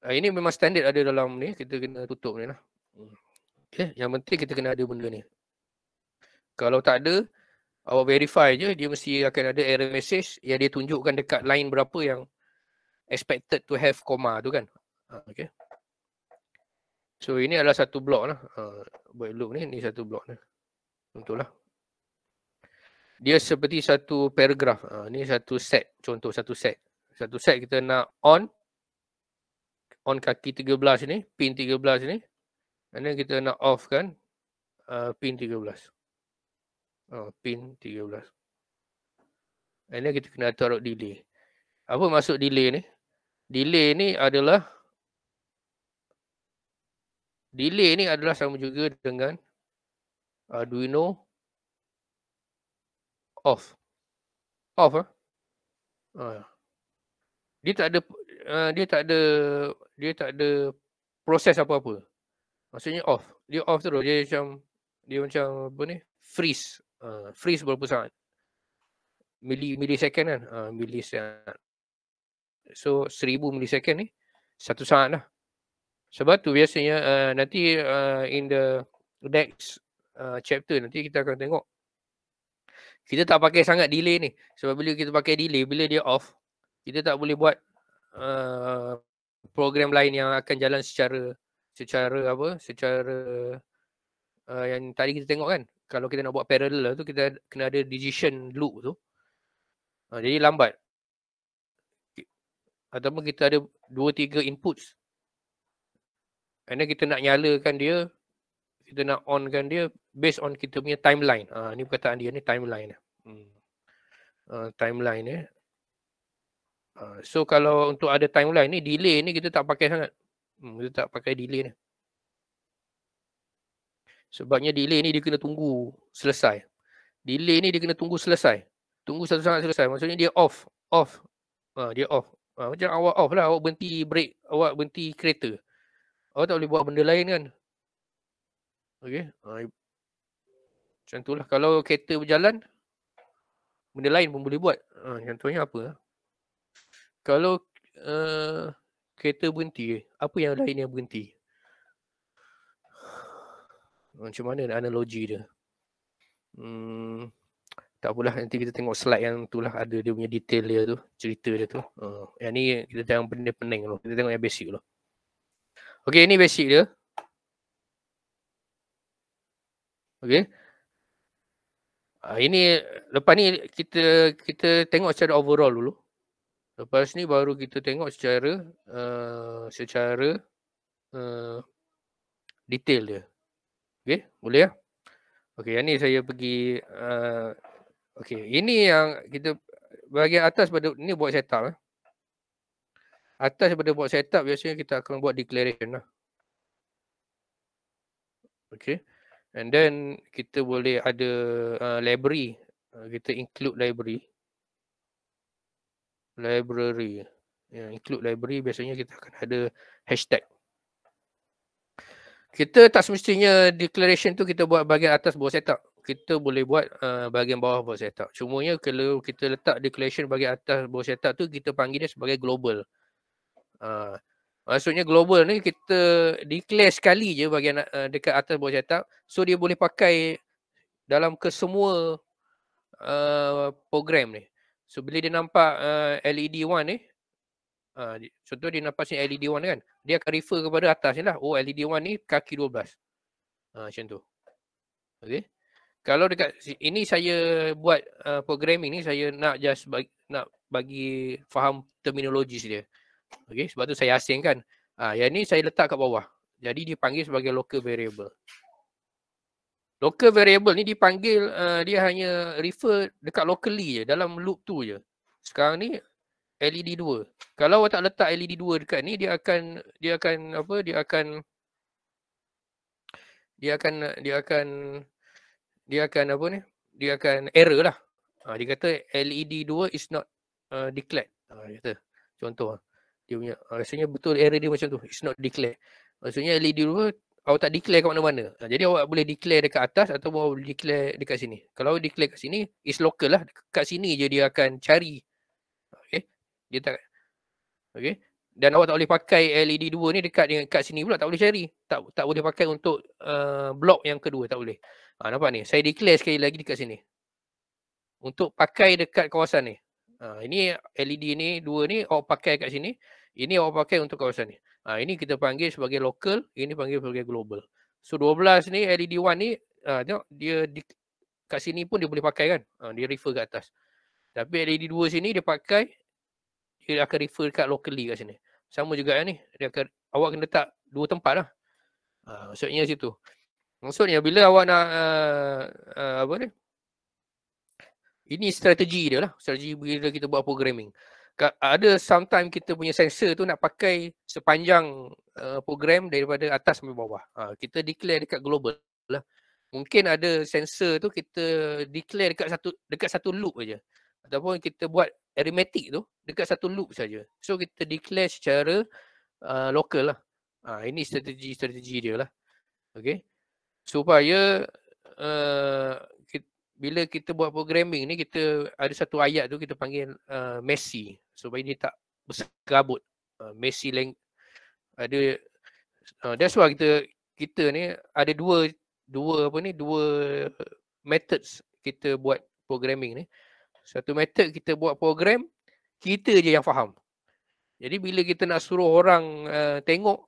Uh, ini memang standard ada dalam ni. Kita kena tutup ni lah. Okay. Hmm. Eh, yang penting kita kena ada benda ni. Kalau tak ada, awak verify je. Dia mesti akan ada error message yang dia tunjukkan dekat line berapa yang expected to have comma tu kan. Ha, okay. So ini adalah satu blok lah. Uh, loop ni, ni satu blok ni. lah. Dia seperti satu paragraph. Uh, ni satu set. Contoh satu set satu set kita nak on on kaki 13 ni, pin 13 ni. And then kita nak off kan uh, pin 13. Oh, pin 13. And then kita kena taruh delay. Apa maksud delay ni? Delay ni adalah delay ni adalah sama juga dengan Arduino uh, off. Off eh? Uh dia tak ada uh, dia tak ada dia tak ada proses apa-apa. Maksudnya off. Dia off terus. Dia macam dia macam apa ni? Freeze. Uh, freeze berapa saat? Milli millisecond kan? Uh, millisecond. So 1000 millisecond ni satu saat lah. Sebab tu biasanya uh, nanti uh, in the next uh, chapter nanti kita akan tengok kita tak pakai sangat delay ni. Sebab bila kita pakai delay, bila dia off, kita tak boleh buat uh, program lain yang akan jalan secara secara apa secara uh, yang tadi kita tengok kan kalau kita nak buat parallel lah tu kita kena ada decision loop tu uh, jadi lambat ataupun kita ada dua tiga inputs and then kita nak nyalakan dia kita nak on kan dia based on kita punya timeline. Ah uh, ni perkataan dia ni timeline. Lah. Hmm. Uh, timeline eh. Ah, so kalau untuk ada timeline ni delay ni kita tak pakai sangat. Hmm, kita tak pakai delay ni. Sebabnya delay ni dia kena tunggu selesai. Delay ni dia kena tunggu selesai. Tunggu satu saat selesai. Maksudnya dia off. Off. Ha, dia off. Ha, macam awak off lah. Awak berhenti break. Awak berhenti kereta. Awak tak boleh buat benda lain kan. Okay. Ha, macam itulah. Kalau kereta berjalan. Benda lain pun boleh buat. Ha, contohnya apa. Ha? kalau uh, kereta berhenti, apa yang hmm. lain yang berhenti? Macam mana analogi dia? Hmm, tak apalah, nanti kita tengok slide yang tu lah ada dia punya detail dia tu, cerita dia tu. Uh, yang ni kita tengok benda pening dulu. Kita tengok yang basic dulu. Okay, ini basic dia. Okay. Uh, ah, ini lepas ni kita kita tengok secara overall dulu. Uh, Lepas ni baru kita tengok secara uh, secara uh, detail dia. Okey, boleh ya? Okey, yang ni saya pergi uh, okey, ini yang kita bahagian atas pada ni buat setup eh. Atas pada buat setup biasanya kita akan buat declaration lah. Okey. And then kita boleh ada uh, library, uh, kita include library library yang include library biasanya kita akan ada hashtag kita tak semestinya declaration tu kita buat bahagian atas bawah setup kita boleh buat uh, bahagian bawah bawah setup cumanya kalau kita letak declaration bahagian atas bawah setup tu kita panggil dia sebagai global uh, maksudnya global ni kita declare sekali je bahagian uh, dekat atas bawah setup so dia boleh pakai dalam kesemua uh, program ni So bila dia nampak uh, eh, LED one ni, eh, ha, uh, contoh dia nampak sini LED one kan, dia akan refer kepada atas ni lah. Oh LED one ni kaki 12. Uh, ha, macam tu. Okay. Kalau dekat ini saya buat uh, programming ni saya nak just bagi, nak bagi faham terminologi dia. Okay, sebab tu saya asingkan. Ah uh, yang ni saya letak kat bawah. Jadi dia panggil sebagai local variable. Local variable ni dipanggil uh, dia hanya refer dekat locally je dalam loop tu je. Sekarang ni LED 2. Kalau awak tak letak LED 2 dekat ni dia akan dia akan apa dia akan dia akan dia akan dia akan apa ni? Dia akan error lah. Ha, dia kata LED 2 is not uh, declared. Ha, dia kata contoh lah. dia punya ha, rasanya betul error dia macam tu. It's not declared. Maksudnya LED awak tak declare kat mana-mana. Ha, jadi awak boleh declare dekat atas atau awak boleh declare dekat sini. Kalau declare kat sini, is local lah. Dekat sini je dia akan cari. Okay. Dia tak. Okay. Dan awak tak boleh pakai LED 2 ni dekat dengan kat sini pula. Tak boleh cari. Tak tak boleh pakai untuk uh, blok yang kedua. Tak boleh. Ha, nampak ni? Saya declare sekali lagi dekat sini. Untuk pakai dekat kawasan ni. Ha, ini LED ni, dua ni awak pakai kat sini. Ini awak pakai untuk kawasan ni. Ha, ini kita panggil sebagai local, ini panggil sebagai global. So 12 ni LED one ni ha, tengok dia di, kat sini pun dia boleh pakai kan. Ha, dia refer kat atas. Tapi LED dua sini dia pakai dia akan refer kat locally kat sini. Sama juga ya, ni. Dia akan, awak kena letak dua tempat lah. Ha, maksudnya situ. Maksudnya bila awak nak uh, uh, apa ni? Ini strategi dia lah. Strategi bila kita buat programming ada sometimes kita punya sensor tu nak pakai sepanjang uh, program daripada atas sampai bawah. Ha, kita declare dekat global lah. Mungkin ada sensor tu kita declare dekat satu dekat satu loop aja. Ataupun kita buat arithmetic tu dekat satu loop saja. So kita declare secara uh, local lah. Ha, ini strategi-strategi dia lah. Okay. Supaya uh, bila kita buat programming ni kita ada satu ayat tu kita panggil uh, messy supaya dia tak berserabut uh, messy lang ada uh, that's why kita kita ni ada dua dua apa ni dua methods kita buat programming ni satu method kita buat program kita je yang faham jadi bila kita nak suruh orang uh, tengok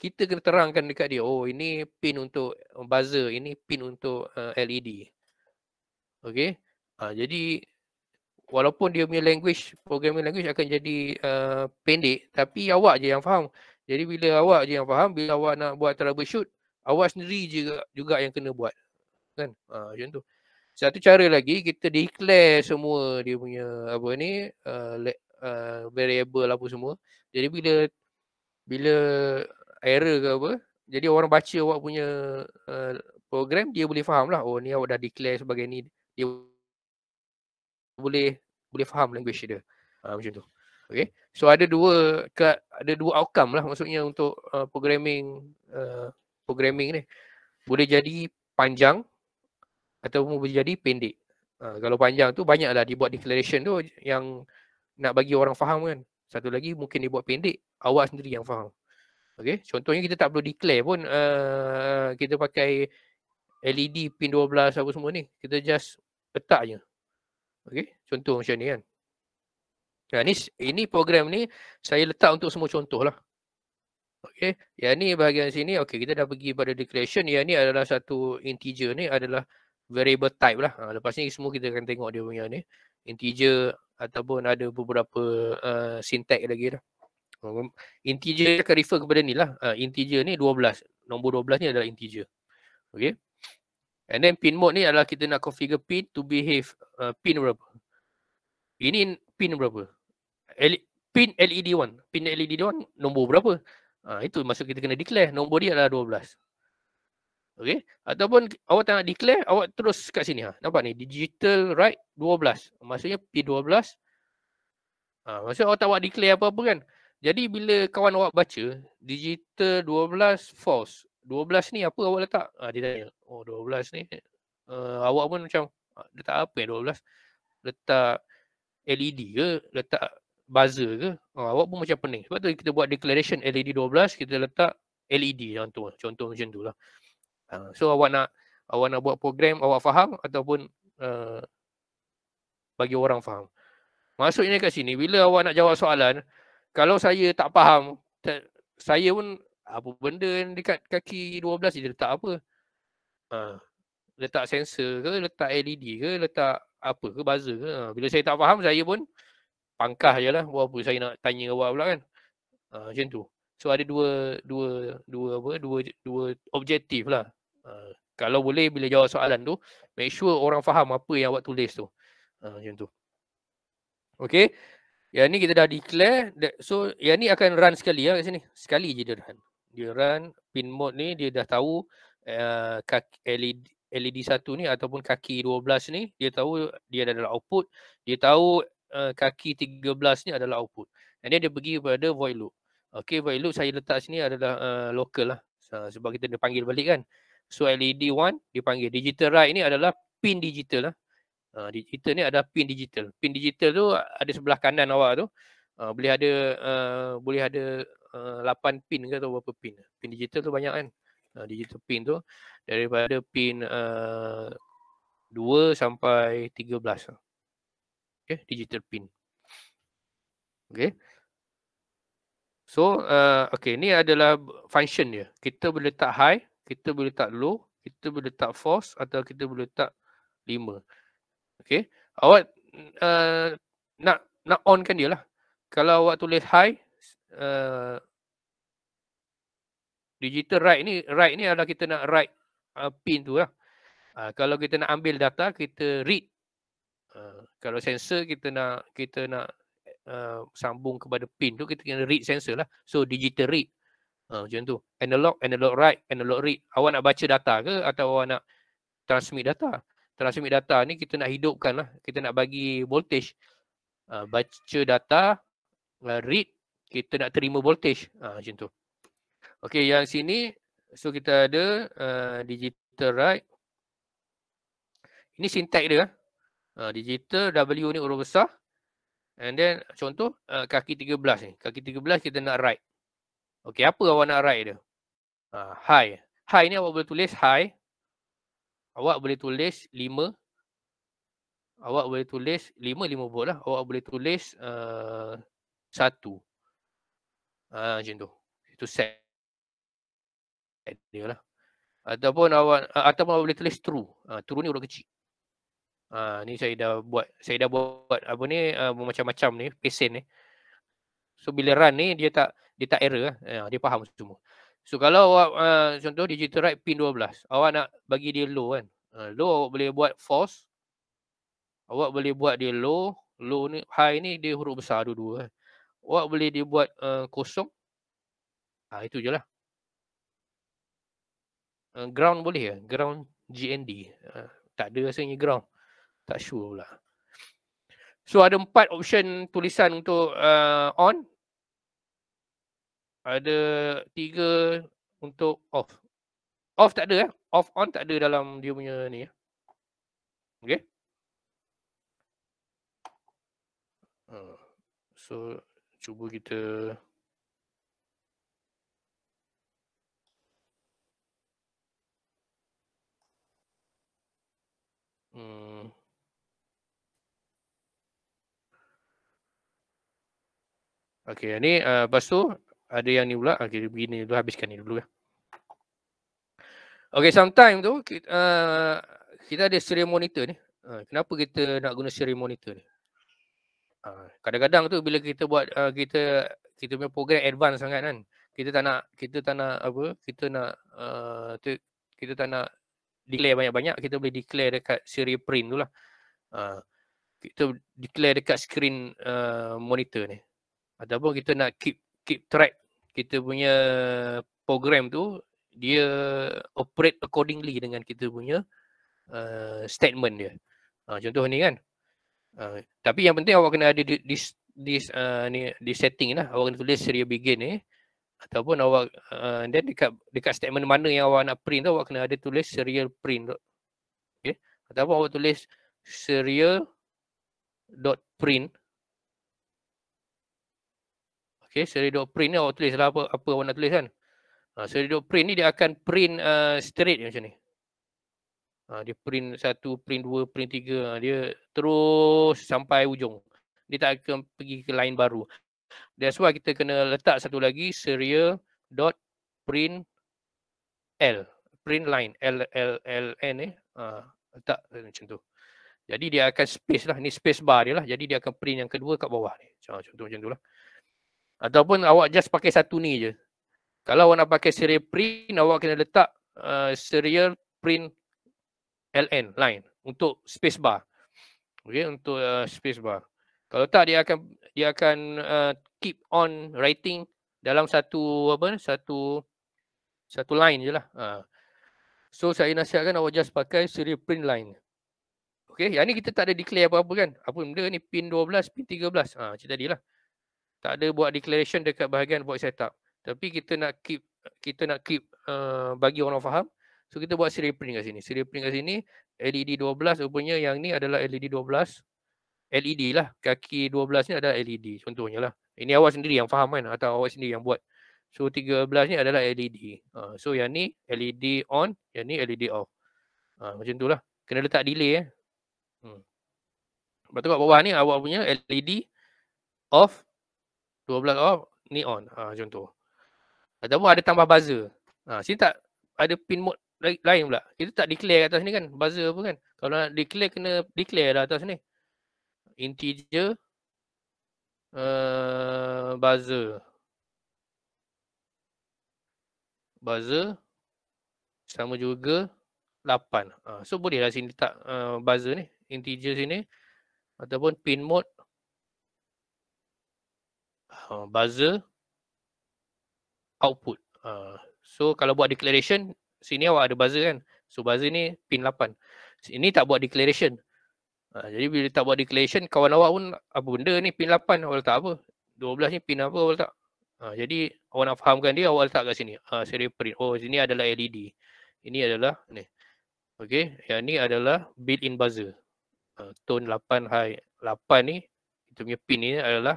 kita kena terangkan dekat dia oh ini pin untuk buzzer ini pin untuk uh, LED Okay. Ha, ah, jadi walaupun dia punya language, programming language akan jadi uh, pendek tapi awak je yang faham. Jadi bila awak je yang faham, bila awak nak buat troubleshoot, awak sendiri juga, juga yang kena buat. Kan? Ha, macam tu. Satu cara lagi kita declare semua dia punya apa ni uh, uh, variable apa semua. Jadi bila bila error ke apa, jadi orang baca awak punya uh, program dia boleh faham lah oh ni awak dah declare sebagai ni dia boleh boleh faham language dia. Ha, macam tu. Okay. So ada dua ada dua outcome lah maksudnya untuk uh, programming uh, programming ni. Boleh jadi panjang ataupun boleh jadi pendek. Uh, kalau panjang tu banyaklah dibuat declaration tu yang nak bagi orang faham kan. Satu lagi mungkin dibuat pendek, awak sendiri yang faham. Okay. Contohnya kita tak perlu declare pun uh, kita pakai LED pin 12 apa semua ni. Kita just letaknya. Okey, contoh macam ni kan. Ya, ni, ini program ni saya letak untuk semua contoh lah. Okey, yang ni bahagian sini, okey kita dah pergi pada declaration. Yang ni adalah satu integer ni adalah variable type lah. Ha, lepas ni semua kita akan tengok dia punya ni. Integer ataupun ada beberapa uh, syntax lagi lah. Integer akan refer kepada ni lah. Uh, integer ni 12. Nombor 12 ni adalah integer. Okey. And then pin mode ni adalah kita nak configure pin to behave uh, pin berapa. Ini pin berapa? L pin LED one, Pin LED 1 nombor berapa? Ha, itu maksud kita kena declare. Nombor dia adalah 12. Okay. Ataupun awak tak nak declare, awak terus kat sini. Ha. Nampak ni? Digital write 12. Maksudnya P12. Ha, ah, maksudnya awak tak buat declare apa-apa kan? Jadi bila kawan awak baca, digital 12 false. 12 ni apa awak letak? Ha, dia tanya, oh 12 ni uh, awak pun macam letak ah, apa yang 12? Letak LED ke? Letak buzzer ke? Ha, awak pun macam pening. Sebab tu kita buat declaration LED 12, kita letak LED contoh, lah. Contoh macam tu lah. Ha, so awak nak awak nak buat program, awak faham ataupun uh, bagi orang faham. Maksudnya kat sini, bila awak nak jawab soalan, kalau saya tak faham, saya pun apa benda yang dekat kaki 12 dia letak apa? Ha. Letak sensor ke, letak LED ke, letak apa ke, buzzer ke. Ha. Bila saya tak faham, saya pun pangkah je lah. Buat apa saya nak tanya awak pula kan. Ha, macam tu. So ada dua, dua, dua apa, dua, dua objektif lah. Ha. kalau boleh bila jawab soalan tu, make sure orang faham apa yang awak tulis tu. Ha, macam tu. Okay. Yang ni kita dah declare. So yang ni akan run sekali lah kat sini. Sekali je dia run dia run pin mode ni dia dah tahu eh, kaki LED LED 1 ni ataupun kaki 12 ni dia tahu dia adalah output dia tahu uh, kaki 13 ni adalah output and then dia pergi kepada void loop okey void loop saya letak sini adalah uh, local lah so, sebab kita dah panggil balik kan so LED 1 dipanggil digital right ni adalah pin digital lah uh, digital ni ada pin digital pin digital tu ada sebelah kanan awak tu uh, boleh ada uh, boleh ada uh, eh, 8 pin ke atau berapa pin. Pin digital tu banyak kan. Uh, digital pin tu daripada pin uh, eh, 2 sampai 13. Okay, digital pin. Okay. So, uh, okay, ni adalah function dia. Kita boleh letak high, kita boleh letak low, kita boleh letak false atau kita boleh letak 5. Okay. Awak uh, nak nak on kan dia lah. Kalau awak tulis high, Eh, digital write ni write ni adalah kita nak write uh, pin tu lah. Uh, kalau kita nak ambil data kita read. Uh, kalau sensor kita nak kita nak uh, sambung kepada pin tu kita kena read sensor lah. So digital read. Uh, macam tu. Analog, analog write, analog read. Awak nak baca data ke atau awak nak transmit data? Transmit data ni kita nak hidupkan lah. Kita nak bagi voltage. Uh, baca data, uh, read, kita nak terima voltage ha, macam tu. Okey yang sini so kita ada uh, digital right. Ini sintak dia. Uh, digital W ni huruf besar. And then contoh uh, kaki 13 ni. Kaki 13 kita nak right. Okay, apa awak nak right dia? Uh, ha, high. High ni awak boleh tulis high. Awak boleh tulis 5. Awak boleh tulis 5, 5 volt lah. Awak boleh tulis uh, 1 ha, macam tu itu set dia lah ataupun awak ataupun awak boleh tulis true ha, true ni huruf kecil ha, ni saya dah buat saya dah buat apa ni macam-macam ni pesen ni so bila run ni dia tak dia tak error lah. ha, dia faham semua so kalau awak uh, contoh digital write pin 12 awak nak bagi dia low kan ha, low awak boleh buat false awak boleh buat dia low low ni high ni dia huruf besar dua-dua kan awak boleh dibuat uh, kosong. Ha, itu je lah. Uh, ground boleh ke? Ground GND. Uh, eh, tak ada rasanya ground. Tak sure pula. So ada empat option tulisan untuk uh, on. Ada tiga untuk off. Off tak ada eh? Off on tak ada dalam dia punya ni eh? Okay. So cuba kita Hmm. Okey, ni uh, lepas tu ada yang ni pula. Okey, begini dulu habiskan ni dulu ya. Okey, sometime tu kita, uh, kita ada serial monitor ni. Uh, kenapa kita nak guna serial monitor ni? kadang-kadang tu bila kita buat uh, kita kita punya program advance sangat kan kita tak nak kita tak nak apa kita nak uh, tu, kita tak nak declare banyak-banyak kita boleh declare dekat seri print tu lah uh, kita declare dekat screen uh, monitor ni ataupun kita nak keep keep track kita punya program tu dia operate accordingly dengan kita punya uh, statement dia uh, contoh ni kan Ah, tapi yang penting awak kena ada di, di, di, uh, ah, ni, di setting lah. Awak kena tulis serial begin ni. Eh. Ataupun awak, uh, then dekat, dekat statement mana yang awak nak print tu, awak kena ada tulis serial print. Okay. Ataupun awak tulis serial dot print. Okay, serial dot print ni awak tulis lah apa, apa awak nak tulis kan. Uh, serial dot print ni dia akan print uh, straight macam ni. Ha, dia print satu, print dua, print tiga. Ha, dia terus sampai ujung. Dia tak akan pergi ke line baru. That's why kita kena letak satu lagi serial dot print L. Print line. L, L, L, N eh. Ha, letak macam tu. Jadi dia akan space lah. Ni space bar dia lah. Jadi dia akan print yang kedua kat bawah ni. Contoh macam tu lah. Ataupun awak just pakai satu ni je. Kalau awak nak pakai serial print, awak kena letak uh, serial print LN line untuk space bar. Okey untuk uh, space bar. Kalau tak dia akan dia akan uh, keep on writing dalam satu apa satu satu line jelah. Ha. So saya nasihatkan awak just pakai serial print line. Okey, yang ni kita tak ada declare apa-apa kan. Apa benda ni pin 12, pin 13. Ha macam tadilah. Tak ada buat declaration dekat bahagian void setup. Tapi kita nak keep kita nak keep uh, bagi orang faham So kita buat serial print kat sini. Serial print kat sini LED 12 rupanya yang ni adalah LED 12 LED lah. Kaki 12 ni adalah LED contohnya lah. Ini awak sendiri yang faham kan atau awak sendiri yang buat. So 13 ni adalah LED. Ha, so yang ni LED on, yang ni LED off. Ha, macam tu lah. Kena letak delay eh. Hmm. Lepas tu kat bawah ni awak punya LED off, 12 off, ni on. Ha, macam tu. Ataupun ada tambah buzzer. Sini tak ada pin mode lain pula. itu tak declare atas ni kan, buzzer apa kan. Kalau nak declare, kena declare lah atas ni. Integer uh, buzzer. Buzzer sama juga 8. Uh, ah, so boleh lah sini tak uh, eh, buzzer ni. Integer sini ataupun pin mode. Uh, buzzer output. Uh, so kalau buat declaration, sini awak ada buzzer kan. So buzzer ni pin 8. Ini tak buat declaration. Ha, jadi bila tak buat declaration, kawan awak pun apa benda ni pin 8 awak letak apa? 12 ni pin apa awak letak? Ha, jadi awak nak fahamkan dia awak letak kat sini. Ha, seri print. Oh sini adalah LED. Ini adalah ni. Okay. Yang ni adalah built-in buzzer. Ha, tone 8 high. 8 ni kita punya pin ni adalah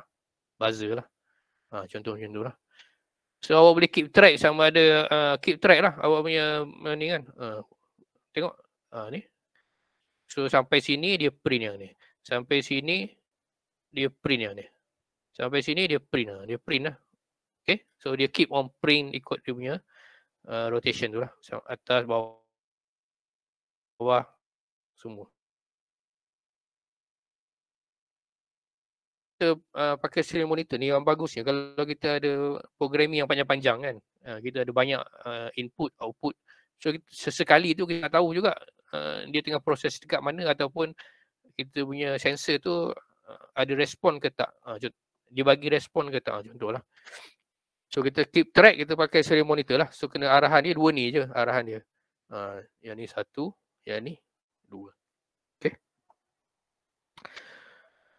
buzzer lah. Ha, contoh macam tu lah. So awak boleh keep track sama ada uh, keep track lah awak punya uh, ni kan. Uh, tengok uh, ni. So sampai sini dia print yang ni. Sampai sini dia print yang ni. Sampai sini dia print lah. Dia print lah. Okay. So dia keep on print ikut dia punya uh, rotation tu lah. So, atas, bawah, bawah, semua. kita uh, pakai serial monitor ni yang bagusnya kalau kita ada programming yang panjang-panjang kan uh, kita ada banyak uh, input output so kita, sesekali tu kita tahu juga uh, dia tengah proses dekat mana ataupun kita punya sensor tu uh, ada respon ke tak uh, dia bagi respon ke tak contohlah so kita keep track kita pakai serial monitor lah so kena arahan dia dua ni je arahan dia uh, yang ni satu yang ni dua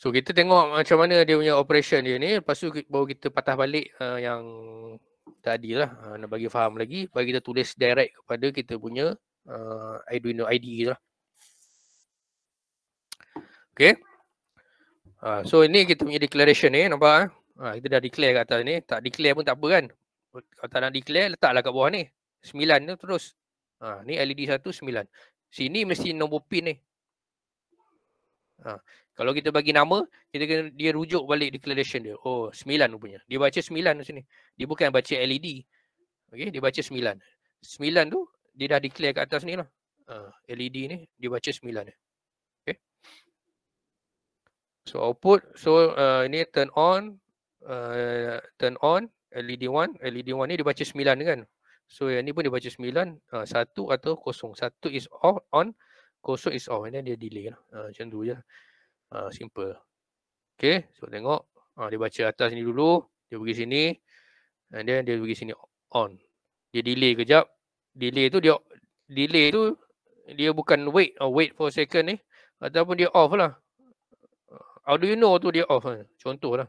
So kita tengok macam mana dia punya operation dia ni lepas tu baru kita patah balik uh, yang tadi lah uh, eh, nak bagi faham lagi bagi kita tulis direct kepada kita punya uh, Arduino IDE lah. Okay. Uh, ah, so ini kita punya declaration ni nampak eh. Uh, kita dah declare kat atas ni. Tak declare pun tak apa kan. Kalau tak nak declare letaklah kat bawah ni. sembilan tu terus. Ha, uh, ni LED 1, 9. Sini mesti nombor pin ni. Ha. Kalau kita bagi nama, kita kena dia rujuk balik declaration dia. Oh, sembilan rupanya. Dia baca 9 sini. Dia bukan baca LED. okay? dia baca sembilan. Sembilan tu dia dah declare kat atas ni lah. Uh, ha, LED ni dia baca sembilan. Okay. So output so uh, ini turn on uh, turn on LED one, LED one ni dia baca sembilan kan. So yang ni pun dia baca sembilan uh, 1 atau kosong satu is off, on, kosong is off. Ini dia delay lah. Uh, macam tu je. Lah uh, simple. Okay, so tengok. Uh, dia baca atas ni dulu. Dia pergi sini. And then dia pergi sini on. Dia delay kejap. Delay tu dia delay tu dia bukan wait or ah, wait for second ni. Ataupun dia off lah. How do you know tu dia off? Contoh lah.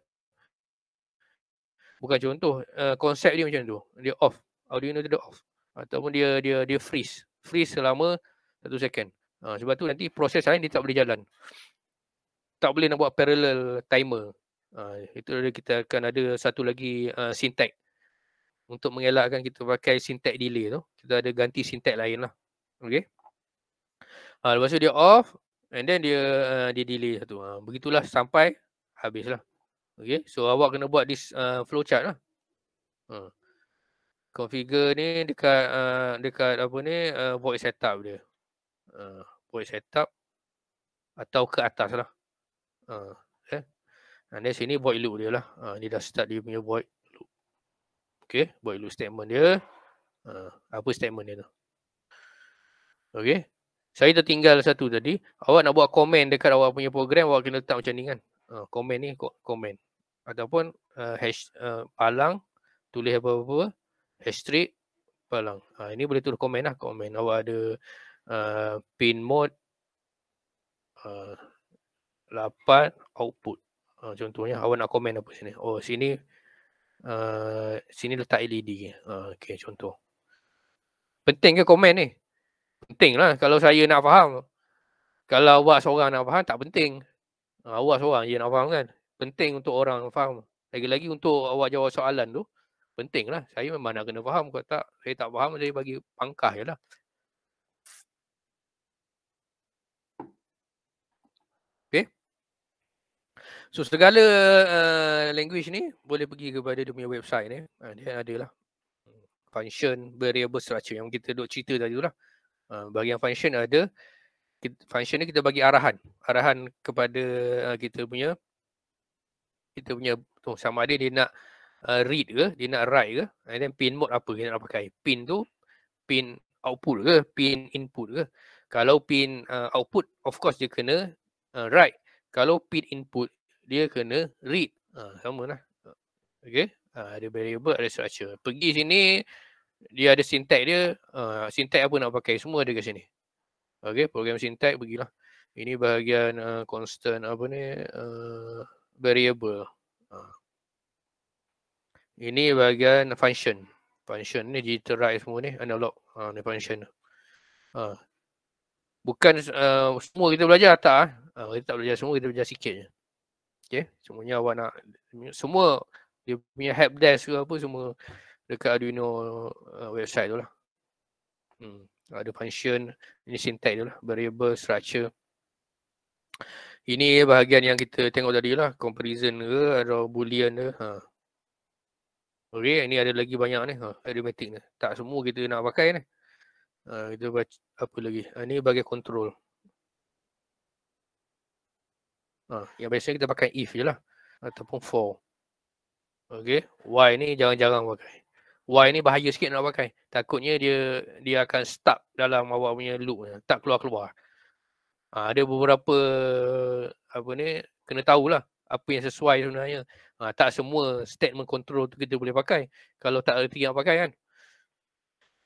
Bukan contoh. Uh, konsep dia macam tu. Dia off. How do you know tu dia off? Ataupun dia dia dia freeze. Freeze selama satu second. Uh, sebab tu nanti proses lain dia tak boleh jalan tak boleh nak buat parallel timer. Uh, itu dia kita akan ada satu lagi uh, syntax untuk mengelakkan kita pakai syntax delay tu. Kita ada ganti syntax lain lah. Okay. Uh, ha, lepas tu dia off and then dia uh, dia delay satu. Uh, begitulah sampai habislah. Okay. So awak kena buat this uh, flowchart lah. Uh. Configure ni dekat uh, dekat apa ni uh, void setup dia. Uh, void setup atau ke atas lah. Uh, eh. And ah, then sini void loop dia lah. Uh, ah, ini dah start dia punya void loop. Okay, void loop statement dia. Uh, apa statement dia tu? Okay. Saya tertinggal satu tadi. Awak nak buat komen dekat awak punya program, awak kena letak macam ni kan. Komen ni, komen. Ataupun uh, hash, uh, palang, tulis apa-apa. Hash street, palang. Uh, ini boleh tulis komen lah, komen. Awak ada uh, pin mode. Uh, lapan output. Ha, contohnya awak nak komen apa sini. Oh sini uh, sini letak LED. Uh, ah, okay contoh. Penting ke komen ni? Penting lah kalau saya nak faham. Kalau awak seorang nak faham tak penting. Uh, awak seorang je nak faham kan. Penting untuk orang faham. Lagi-lagi untuk awak jawab soalan tu. Penting lah. Saya memang nak kena faham. Kalau tak, saya tak faham saya bagi pangkah je lah. So segala uh, language ni boleh pergi kepada dia punya website ni. Uh, dia ada lah. Function, variable structure yang kita duk cerita tadi tu lah. Uh, bagi yang function ada. Function ni kita bagi arahan. Arahan kepada uh, kita punya. Kita punya tu oh, sama ada dia nak uh, read ke, dia nak write ke. And then pin mode apa kita nak pakai. Pin tu, pin output ke, pin input ke. Kalau pin uh, output, of course dia kena uh, write. Kalau pin input, dia kena read. Ha, sama lah. Okay. Ha, ada variable, ada structure. Pergi sini, dia ada syntax dia. Ha, syntax apa nak pakai? Semua ada kat sini. Okay, program syntax, pergilah. Ini bahagian uh, constant apa ni, uh, variable. Ha. Ini bahagian function. Function ni, digitalize semua ni, analog. Ha, ni function. Ha. Bukan uh, semua kita belajar, tak. Ah. Ha. kita tak belajar semua, kita belajar sikit je. Okay, semuanya awak nak semua dia punya help desk ke apa semua dekat Arduino uh, website tu lah. Hmm. Ada function, ini syntax tu lah, variable, structure. Ini bahagian yang kita tengok tadi lah, comparison ke atau boolean ke. Ha. Okay, ini ada lagi banyak ni, ha, arithmetic ni. Tak semua kita nak pakai ni. Ha, kita baca apa lagi. Ha, ini bagi control. Ha, yang biasa kita pakai if je lah. Ataupun for. Okay. Why ni jangan-jangan pakai. Why ni bahaya sikit nak pakai. Takutnya dia dia akan stuck dalam awak punya loop. Tak keluar-keluar. Ha, ada beberapa apa ni. Kena tahulah apa yang sesuai sebenarnya. Ha, tak semua statement control tu kita boleh pakai. Kalau tak ada tiga pakai kan.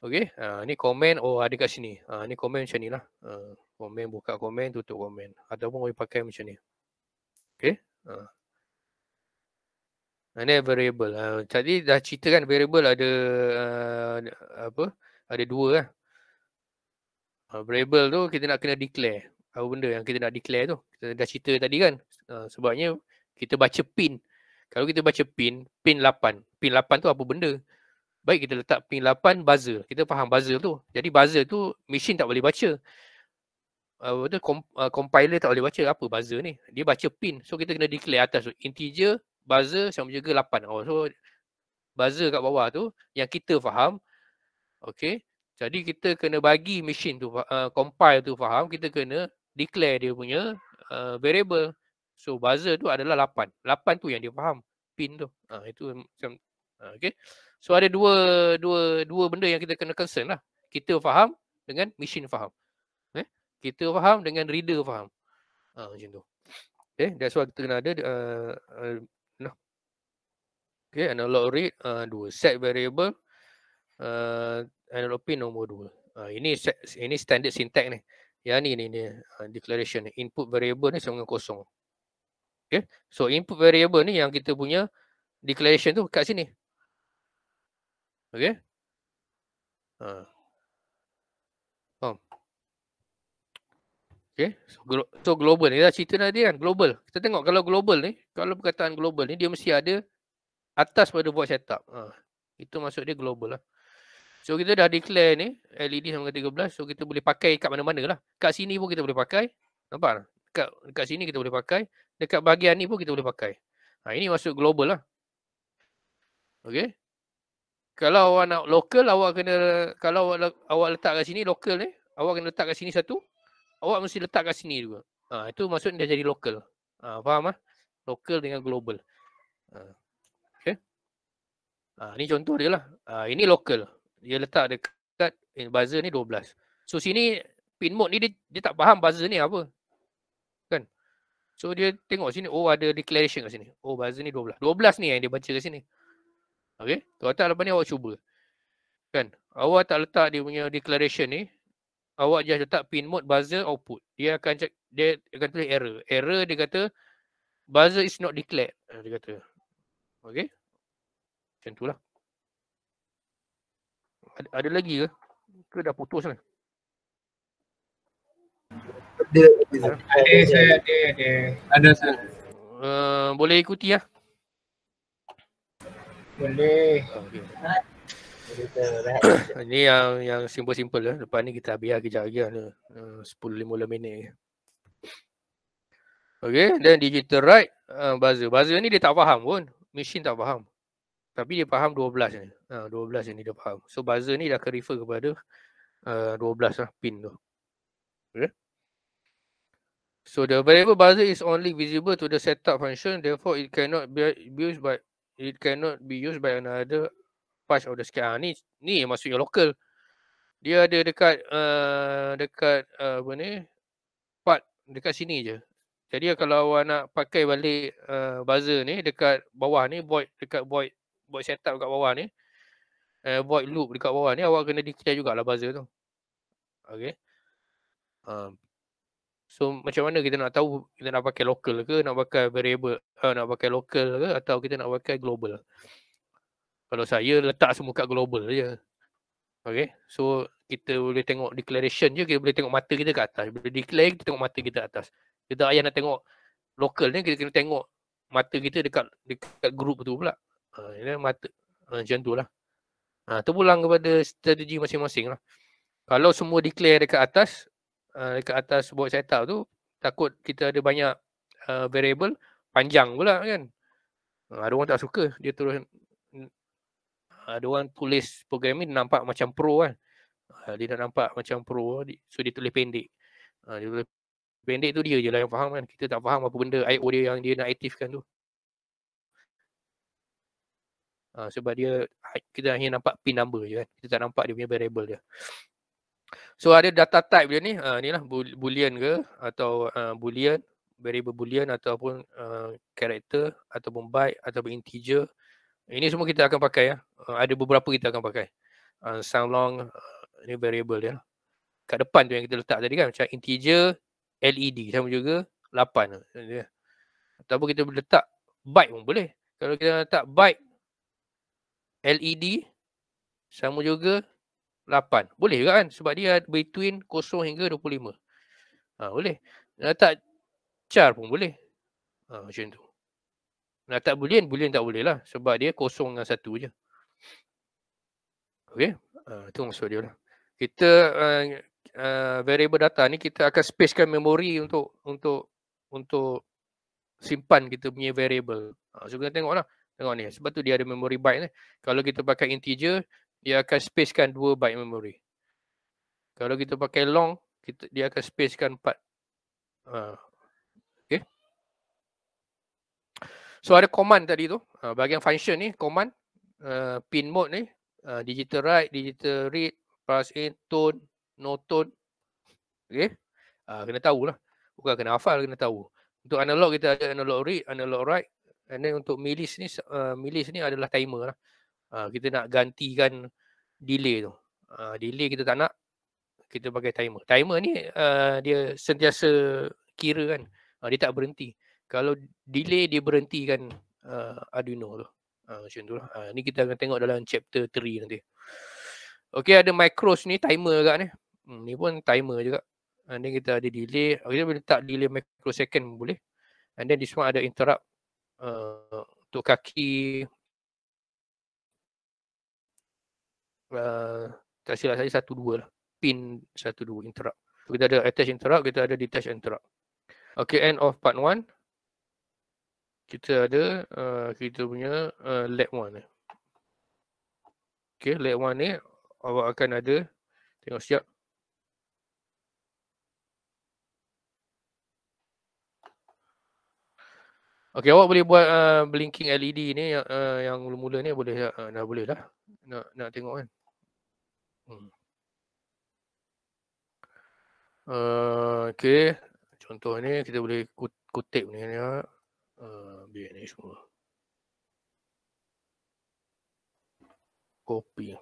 Okay. Ha, ni komen. Oh ada kat sini. Ha, ni komen macam ni lah. Ha, komen buka komen tutup komen. Ataupun boleh pakai macam ni okay. Ha. Ini variable. Ha. Tadi dah cerita kan variable ada uh, apa? Ada dua lah. Ha. Variable tu kita nak kena declare. Apa benda yang kita nak declare tu. Kita dah cerita tadi kan. Ha. Sebabnya kita baca pin. Kalau kita baca pin, pin 8. Pin 8 tu apa benda? Baik kita letak pin 8 buzzer. Kita faham buzzer tu. Jadi buzzer tu mesin tak boleh baca apa uh, uh, compiler tak boleh baca apa buzzer ni. Dia baca pin. So kita kena declare atas tu integer buzzer sama juga 8. Oh so buzzer kat bawah tu yang kita faham. Okay. Jadi kita kena bagi mesin tu uh, compile tu faham, kita kena declare dia punya uh, variable. So buzzer tu adalah 8. 8 tu yang dia faham pin tu. Ha, itu macam ha, okey. So ada dua dua dua benda yang kita kena concern lah. Kita faham dengan mesin faham kita faham dengan reader faham. Ha, macam tu. Okay, that's why kita kena ada uh, uh, nah. Okay, analog read uh, dua set variable uh, analog pin nombor dua. Uh, ini set, ini standard syntax ni. Ya ni ni, ni uh, declaration ni. input variable ni sama dengan kosong. Okay, so input variable ni yang kita punya declaration tu kat sini. Okay. Uh. Okay. So, glo- so global ni lah cerita tadi kan. Global. Kita tengok kalau global ni. Kalau perkataan global ni dia mesti ada atas pada buat setup. Ha. Itu maksud dia global lah. So kita dah declare ni LED sama dengan 13. So kita boleh pakai kat mana-mana lah. Kat sini pun kita boleh pakai. Nampak? Dekat, dekat sini kita boleh pakai. Dekat bahagian ni pun kita boleh pakai. Ha, ini maksud global lah. Okay. Kalau awak nak local, awak kena, kalau awak, awak letak kat sini, local ni, awak kena letak kat sini satu, awak mesti letak kat sini juga. Ha, itu maksudnya dia jadi local. Ha, faham ah? Ha? Local dengan global. Ha. Okay. Ha, ini contoh dia lah. Ha, ini local. Dia letak dekat eh, buzzer ni 12. So sini pin mode ni dia, dia tak faham buzzer ni apa. Kan? So dia tengok sini. Oh ada declaration kat sini. Oh buzzer ni 12. 12 ni yang dia baca kat sini. Okay. Tuan-tuan lepas ni awak cuba. Kan? Awak tak letak dia punya declaration ni awak just letak pin mode buzzer output dia akan check dia akan tulis error error dia kata buzzer is not declared ah, dia kata okay macam itulah ada, ada lagi ke ke dah putus ni ada ada saya ada ada ada saya ah, boleh ikuti ya boleh ah, okay. ini yang yang simple-simple lah. Lepas ni kita biar lah kejap lagi lah. Eh, uh, 10-15 minit. Okay, then digital right uh, buzzer. Buzzer ni dia tak faham pun. mesin tak faham. Tapi dia faham dua belas ni. Ah, dua belas ni dia faham. So buzzer ni dah akan refer kepada uh, belas lah pin tu. Okay. So the variable buzzer is only visible to the setup function. Therefore it cannot be used by it cannot be used by another patch of the sky. Ha, ni ni maksudnya local. Dia ada dekat uh, dekat uh, apa ni? Part dekat sini je. Jadi kalau awak nak pakai balik uh, buzzer ni dekat bawah ni void dekat void void setup dekat bawah ni. Uh, void loop dekat bawah ni awak kena declare jugaklah buzzer tu. okay Um, so macam mana kita nak tahu kita nak pakai local ke nak pakai variable uh, nak pakai local ke atau kita nak pakai global. Kalau saya letak semua kat global je. Okay. So kita boleh tengok declaration je. Kita boleh tengok mata kita kat atas. Bila declare kita tengok mata kita atas. Kita ayah nak tengok local ni kita kena tengok mata kita dekat dekat group tu pula. Ha, ini mata ha, macam tu lah. Ha, terpulang kepada strategi masing-masing lah. Kalau semua declare dekat atas, uh, dekat atas buat setup tu, takut kita ada banyak uh, variable panjang pula kan. Ha, ada orang tak suka. Dia terus uh, dia orang tulis program ni nampak macam pro kan. Uh, dia dah nampak macam pro. So dia tulis pendek. Uh, dia tulis pendek tu dia je lah yang faham kan. Kita tak faham apa benda IO dia yang dia nak aktifkan tu. Uh, sebab dia kita hanya nampak pin number je kan. Kita tak nampak dia punya variable dia. So ada data type dia ni. Uh, ni lah boolean ke atau uh, boolean variable boolean ataupun uh, character ataupun byte ataupun integer ini semua kita akan pakai ya. Eh, ada beberapa kita akan pakai. Uh, ah, sound long uh, eh, ni variable ya. Kat depan tu yang kita letak tadi kan macam integer LED sama juga 8 ya. Ataupun kita letak byte pun boleh. Kalau kita letak byte LED sama juga 8. Boleh juga kan sebab dia between 0 hingga 25. Ha, ah, boleh. Letak char pun boleh. Ha, macam tu. Nak tak boolean, boolean tak boleh lah. Sebab dia kosong dengan satu je. Okay. Ah, itu uh, maksud dia lah. Kita uh, uh, variable data ni kita akan spacekan memori untuk untuk untuk simpan kita punya variable. Uh, so kita tengok lah. Tengok ni. Sebab tu dia ada memory byte ni. Kalau kita pakai integer, dia akan spacekan 2 byte memory. Kalau kita pakai long, kita, dia akan spacekan 4. Uh, So ada command tadi tu, uh, bahagian function ni, command, uh, pin mode ni, uh, digital write, digital read, plus in, tone, no tone. Okay, uh, kena tahulah. Bukan kena hafal, kena tahu. Untuk analog kita ada analog read, analog write. And then untuk milis ni, uh, milis ni adalah timer lah. Uh, kita nak gantikan delay tu. Uh, delay kita tak nak, kita pakai timer. Timer ni uh, dia sentiasa kira kan. Uh, dia tak berhenti kalau delay dia berhentikan uh, Arduino tu. Uh, macam tu lah. Uh, ni kita akan tengok dalam chapter 3 nanti. Okay ada micros ni timer juga ni. Hmm, ni pun timer juga. And then kita ada delay. Kita boleh letak delay microsecond boleh. And then this one ada interrupt uh, untuk kaki. Uh, tak silap saya satu dua lah. Pin satu dua interrupt. kita ada attach interrupt, kita ada detach interrupt. Okay, end of part one kita ada uh, kita punya uh, lab one ni. Okey, lab 1 ni awak akan ada tengok siap. Okay, awak boleh buat uh, blinking LED ni yang uh, yang mula-mula ni boleh uh, dah boleh lah. Nak nak tengok kan. Hmm. Uh, okay, contoh ni kita boleh kutip ni ya. Uh viene su coppia.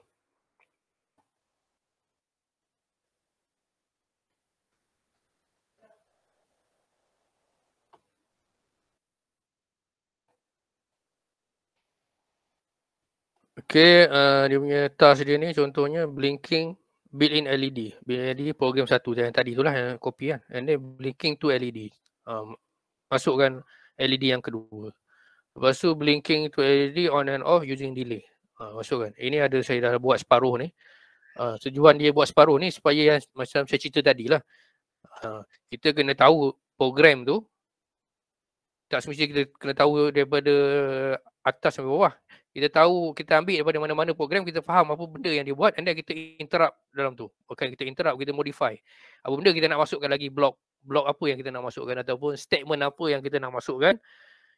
Okay, uh, eh, dia punya task dia ni contohnya blinking built-in LED. Built-in LED program satu yang tadi tu lah yang copy kan. And then blinking to LED. Um, masukkan LED yang kedua. Lepas tu blinking to LED on and off using delay. Ha, masuk Ini ada saya dah buat separuh ni. Ha, tujuan dia buat separuh ni supaya yang macam saya cerita tadi lah. Ha, kita kena tahu program tu. Tak semestinya kita kena tahu daripada atas sampai bawah. Kita tahu, kita ambil daripada mana-mana program, kita faham apa benda yang dia buat and then kita interrupt dalam tu. Bukan kita interrupt, kita modify. Apa benda kita nak masukkan lagi blok blok apa yang kita nak masukkan ataupun statement apa yang kita nak masukkan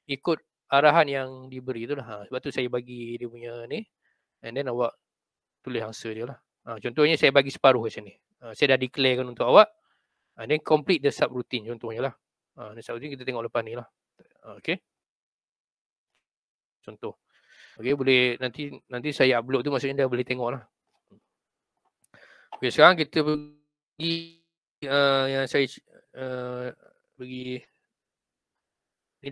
ikut arahan yang diberi itulah. Ha, sebab tu saya bagi dia punya ni and then awak tulis answer dia lah. Ha, contohnya saya bagi separuh macam ni. Ha, saya dah declarekan untuk awak and then complete the subroutine contohnya lah. Ha, ni subroutine kita tengok lepas ni lah. Ha, okay. Contoh. Okay boleh nanti nanti saya upload tu maksudnya dah boleh tengok lah. Okay sekarang kita pergi uh, yang saya uh, ni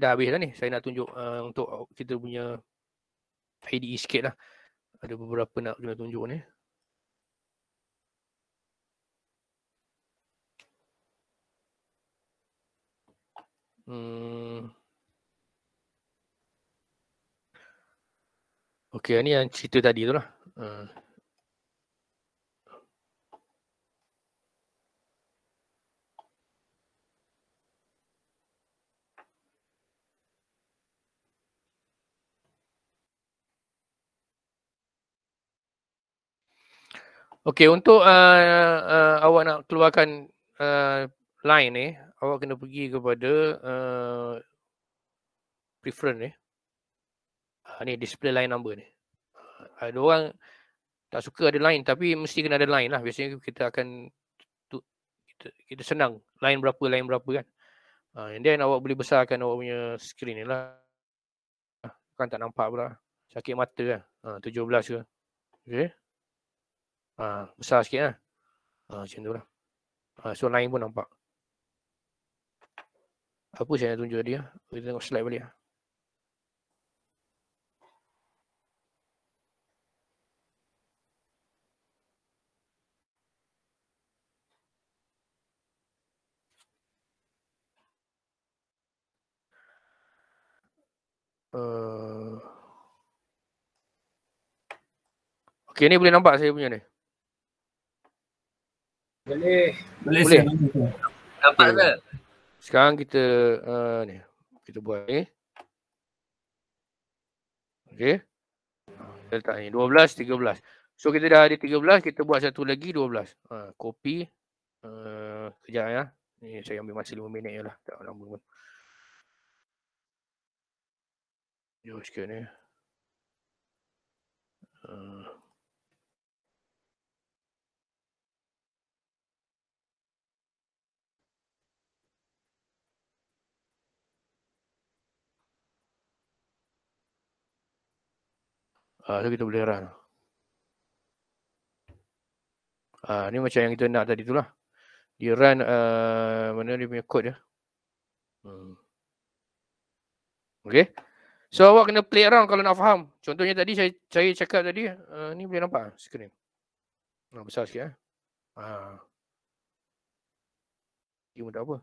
dah habis dah ni saya nak tunjuk uh, untuk kita punya IDE sikit lah ada beberapa nak kena tunjuk ni Hmm. Okey, ni yang cerita tadi tu lah. Hmm. Okey, untuk uh, uh, awak nak keluarkan uh, line ni, eh, awak kena pergi kepada uh, preference ni. Eh. Uh, ni display line number ni. Ah, ada orang tak suka ada line tapi mesti kena ada line lah. Biasanya kita akan tutup, kita, kita senang line berapa, line berapa kan. Uh, and then awak boleh besarkan awak punya screen ni lah. Kan tak nampak pula. Sakit mata kan. Uh, 17 ke. Okay. Ha, besar sikit lah. Ha, macam tu lah. Ha, ah, so line pun nampak. Apa saya nak tunjuk dia? Kita tengok slide balik lah. Eh. Okey ni boleh nampak saya punya ni. Boleh. Boleh. Boleh. Dapat ke? Sekarang kita uh, ni kita buat ni. Okey. Kita letak ni 12 13. So kita dah ada 13, kita buat satu lagi 12. Ha, copy uh, kejap ya. Ni saya ambil masa 5 minit lah, Tak lama pun. Jom sikit ni. Uh. Ah, so kita boleh run. Ah, ni macam yang kita nak tadi tu lah. Dia run uh, mana dia punya code dia. Hmm. Okay. So awak kena play around kalau nak faham. Contohnya tadi saya saya cakap tadi, uh, ni boleh nampak screen. Nah, besar sikit eh. Ha. Dia mudah apa?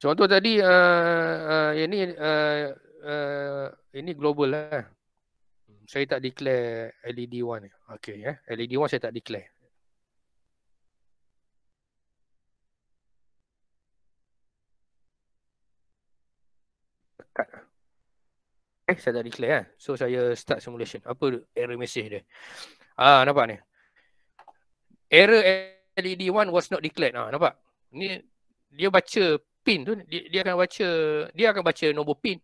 Contoh tadi, uh, uh, yang ni uh, uh, ini global lah. Hmm, e ya. e eh. Saya tak declare LED one. Okay, eh. LED one saya tak declare. Eh, saya dah declare kan. So, saya start simulation. Apa error message dia? Ah, nampak ni? Error LED 1 was not declared. Ah, nampak? Ni, dia baca pin tu. Dia, dia akan baca, dia akan baca nombor pin.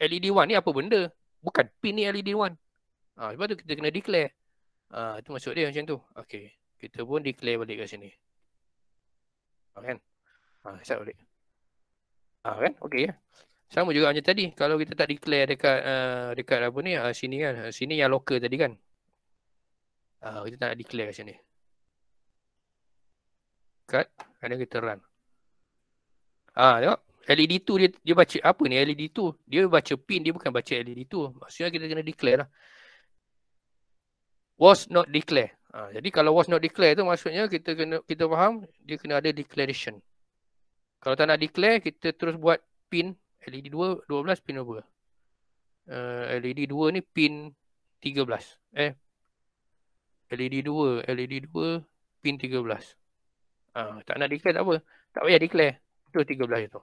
LED 1 ni apa benda? Bukan pin ni LED 1. Ah, ha, sebab tu kita kena declare. ha, ah, itu maksud dia macam tu. Okey. Kita pun declare balik kat sini. Ha, kan? Ah, ha, set balik. ha, kan? Okey ya. Sama juga macam tadi. Kalau kita tak declare dekat uh, dekat apa ni? Uh, sini kan. Sini yang local tadi kan. ha, kita tak declare kat sini. Cut. Kadang kita run. Ah, ha, tengok. LED tu dia dia baca apa ni LED tu? Dia baca pin dia bukan baca LED tu. Maksudnya kita kena declare lah. Was not declare. Ha, jadi kalau was not declare tu maksudnya kita kena kita faham dia kena ada declaration. Kalau tak nak declare kita terus buat pin LED 2 12 pin apa? Uh, eh, LED 2 ni pin 13. Eh. LED 2, LED 2 pin 13. Ha, tak nak declare tak apa. Tak payah declare. Itu 13 itu.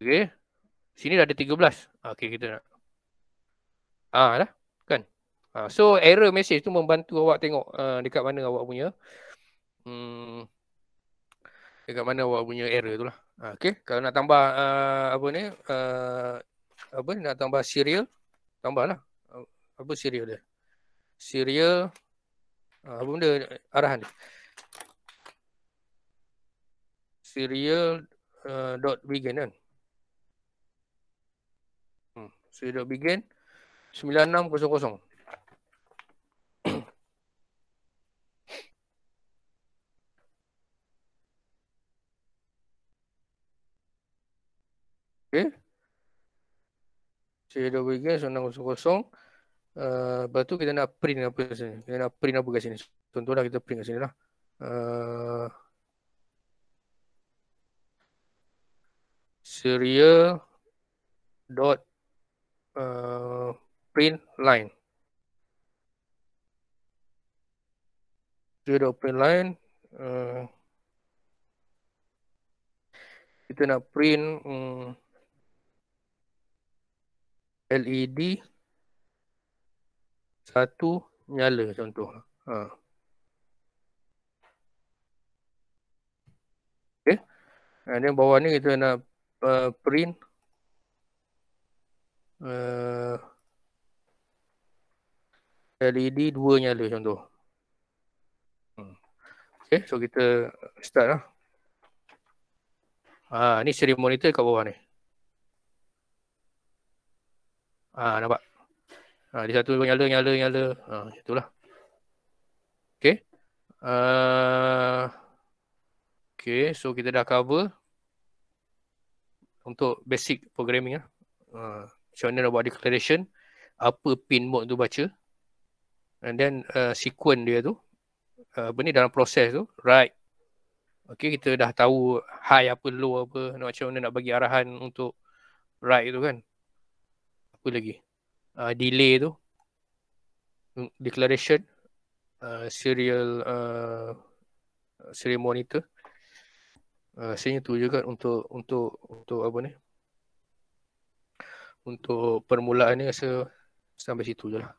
Okay, Sini dah ada 13. Ah, okay kita nak. Ah dah. Kan? Ah so error message tu membantu awak tengok uh, dekat mana awak punya hmm dekat mana awak punya error tu lah. Ah, okey, kalau nak tambah uh, apa ni? Uh, apa nak tambah serial? Tambahlah. Apa serial dia? Serial uh, apa benda arahan dia? Serial uh, dot begin kan? So you begin 9600 Okay So you begin 9600 Uh, lepas tu kita nak print apa kat sini Kita nak print apa kat sini Tentulah kita print kat sini lah uh, Serial Dot Uh, print line. Dia dah print line. Uh, kita nak print um, LED satu nyala contoh. Ha. Okay. Dan bawah ni kita nak uh, print uh, eh, LED dua nyala macam tu hmm. Okay so kita start lah ha, Ni seri monitor kat bawah ni Ah ha, nampak ha, Di satu nyala nyala nyala ha, Macam tu lah Okay uh, ha, Okay so kita dah cover untuk basic programming lah. Uh nak Robot Declaration apa pin mode tu baca and then uh, sequence dia tu uh, apa ni dalam proses tu right Okay, kita dah tahu high apa low apa nak macam mana nak bagi arahan untuk right tu kan apa lagi uh, delay tu declaration uh, serial uh, serial monitor uh, sebenarnya tu juga kan untuk untuk untuk apa ni untuk permulaan ni rasa sampai situ je lah.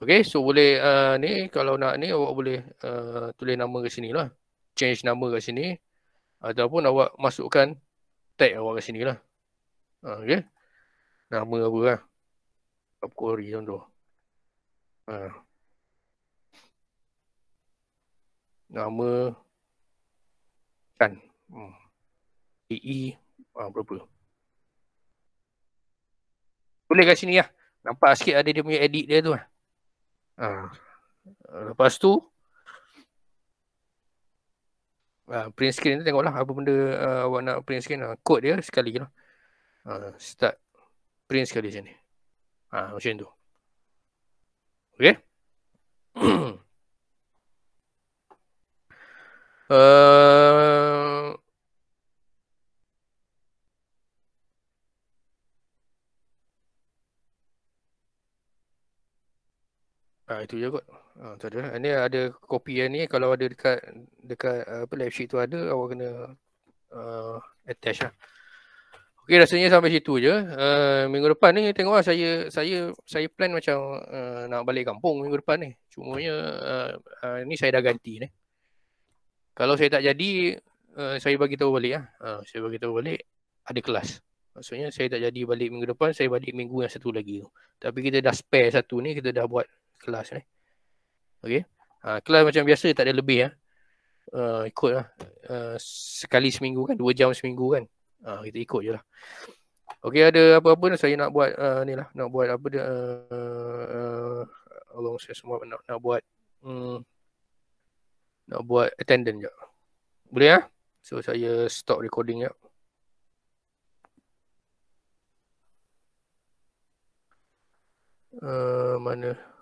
Okay, so boleh uh, ni kalau nak ni awak boleh uh, tulis nama kat sini lah. Change nama kat sini. Ataupun awak masukkan tag awak kat sini lah. Uh, okay. Nama apa lah. Top query tu. Uh. Nama kan. Hmm. Uh, berapa? Boleh kat sini lah. Nampak sikit ada dia punya edit dia tu. Lah. Ha. Lepas tu. Ha, print screen tu tengoklah apa benda uh, awak nak print screen. Ha, code dia sekali je lah. Ha, start print sekali sini. Ha, macam tu. Okay. uh, Ah itu je kot. Ah tu ada. Ini ada kopi yang ni kalau ada dekat dekat ah, apa live sheet tu ada awak kena uh, attach lah. Okey rasanya sampai situ je. Uh, minggu depan ni tengoklah saya saya saya plan macam uh, nak balik kampung minggu depan ni. Cuma nya uh, uh, ni saya dah ganti ni. Kalau saya tak jadi uh, saya bagi tahu balik Uh, saya bagi tahu balik ada kelas. Maksudnya saya tak jadi balik minggu depan, saya balik minggu yang satu lagi tu. Tapi kita dah spare satu ni, kita dah buat kelas ni. okay? Ha, kelas macam biasa tak ada lebih ah. Ha. Uh, ikut lah. Uh, sekali seminggu kan, dua jam seminggu kan. Ha, kita ikut je lah. Okay, ada apa-apa ni saya nak buat uh, ni lah. Nak buat apa dia. Uh, uh, Allah saya semua nak, nak buat. Um, nak buat attendant je. Boleh lah. Ha? So, saya stop recording je. Uh, mana?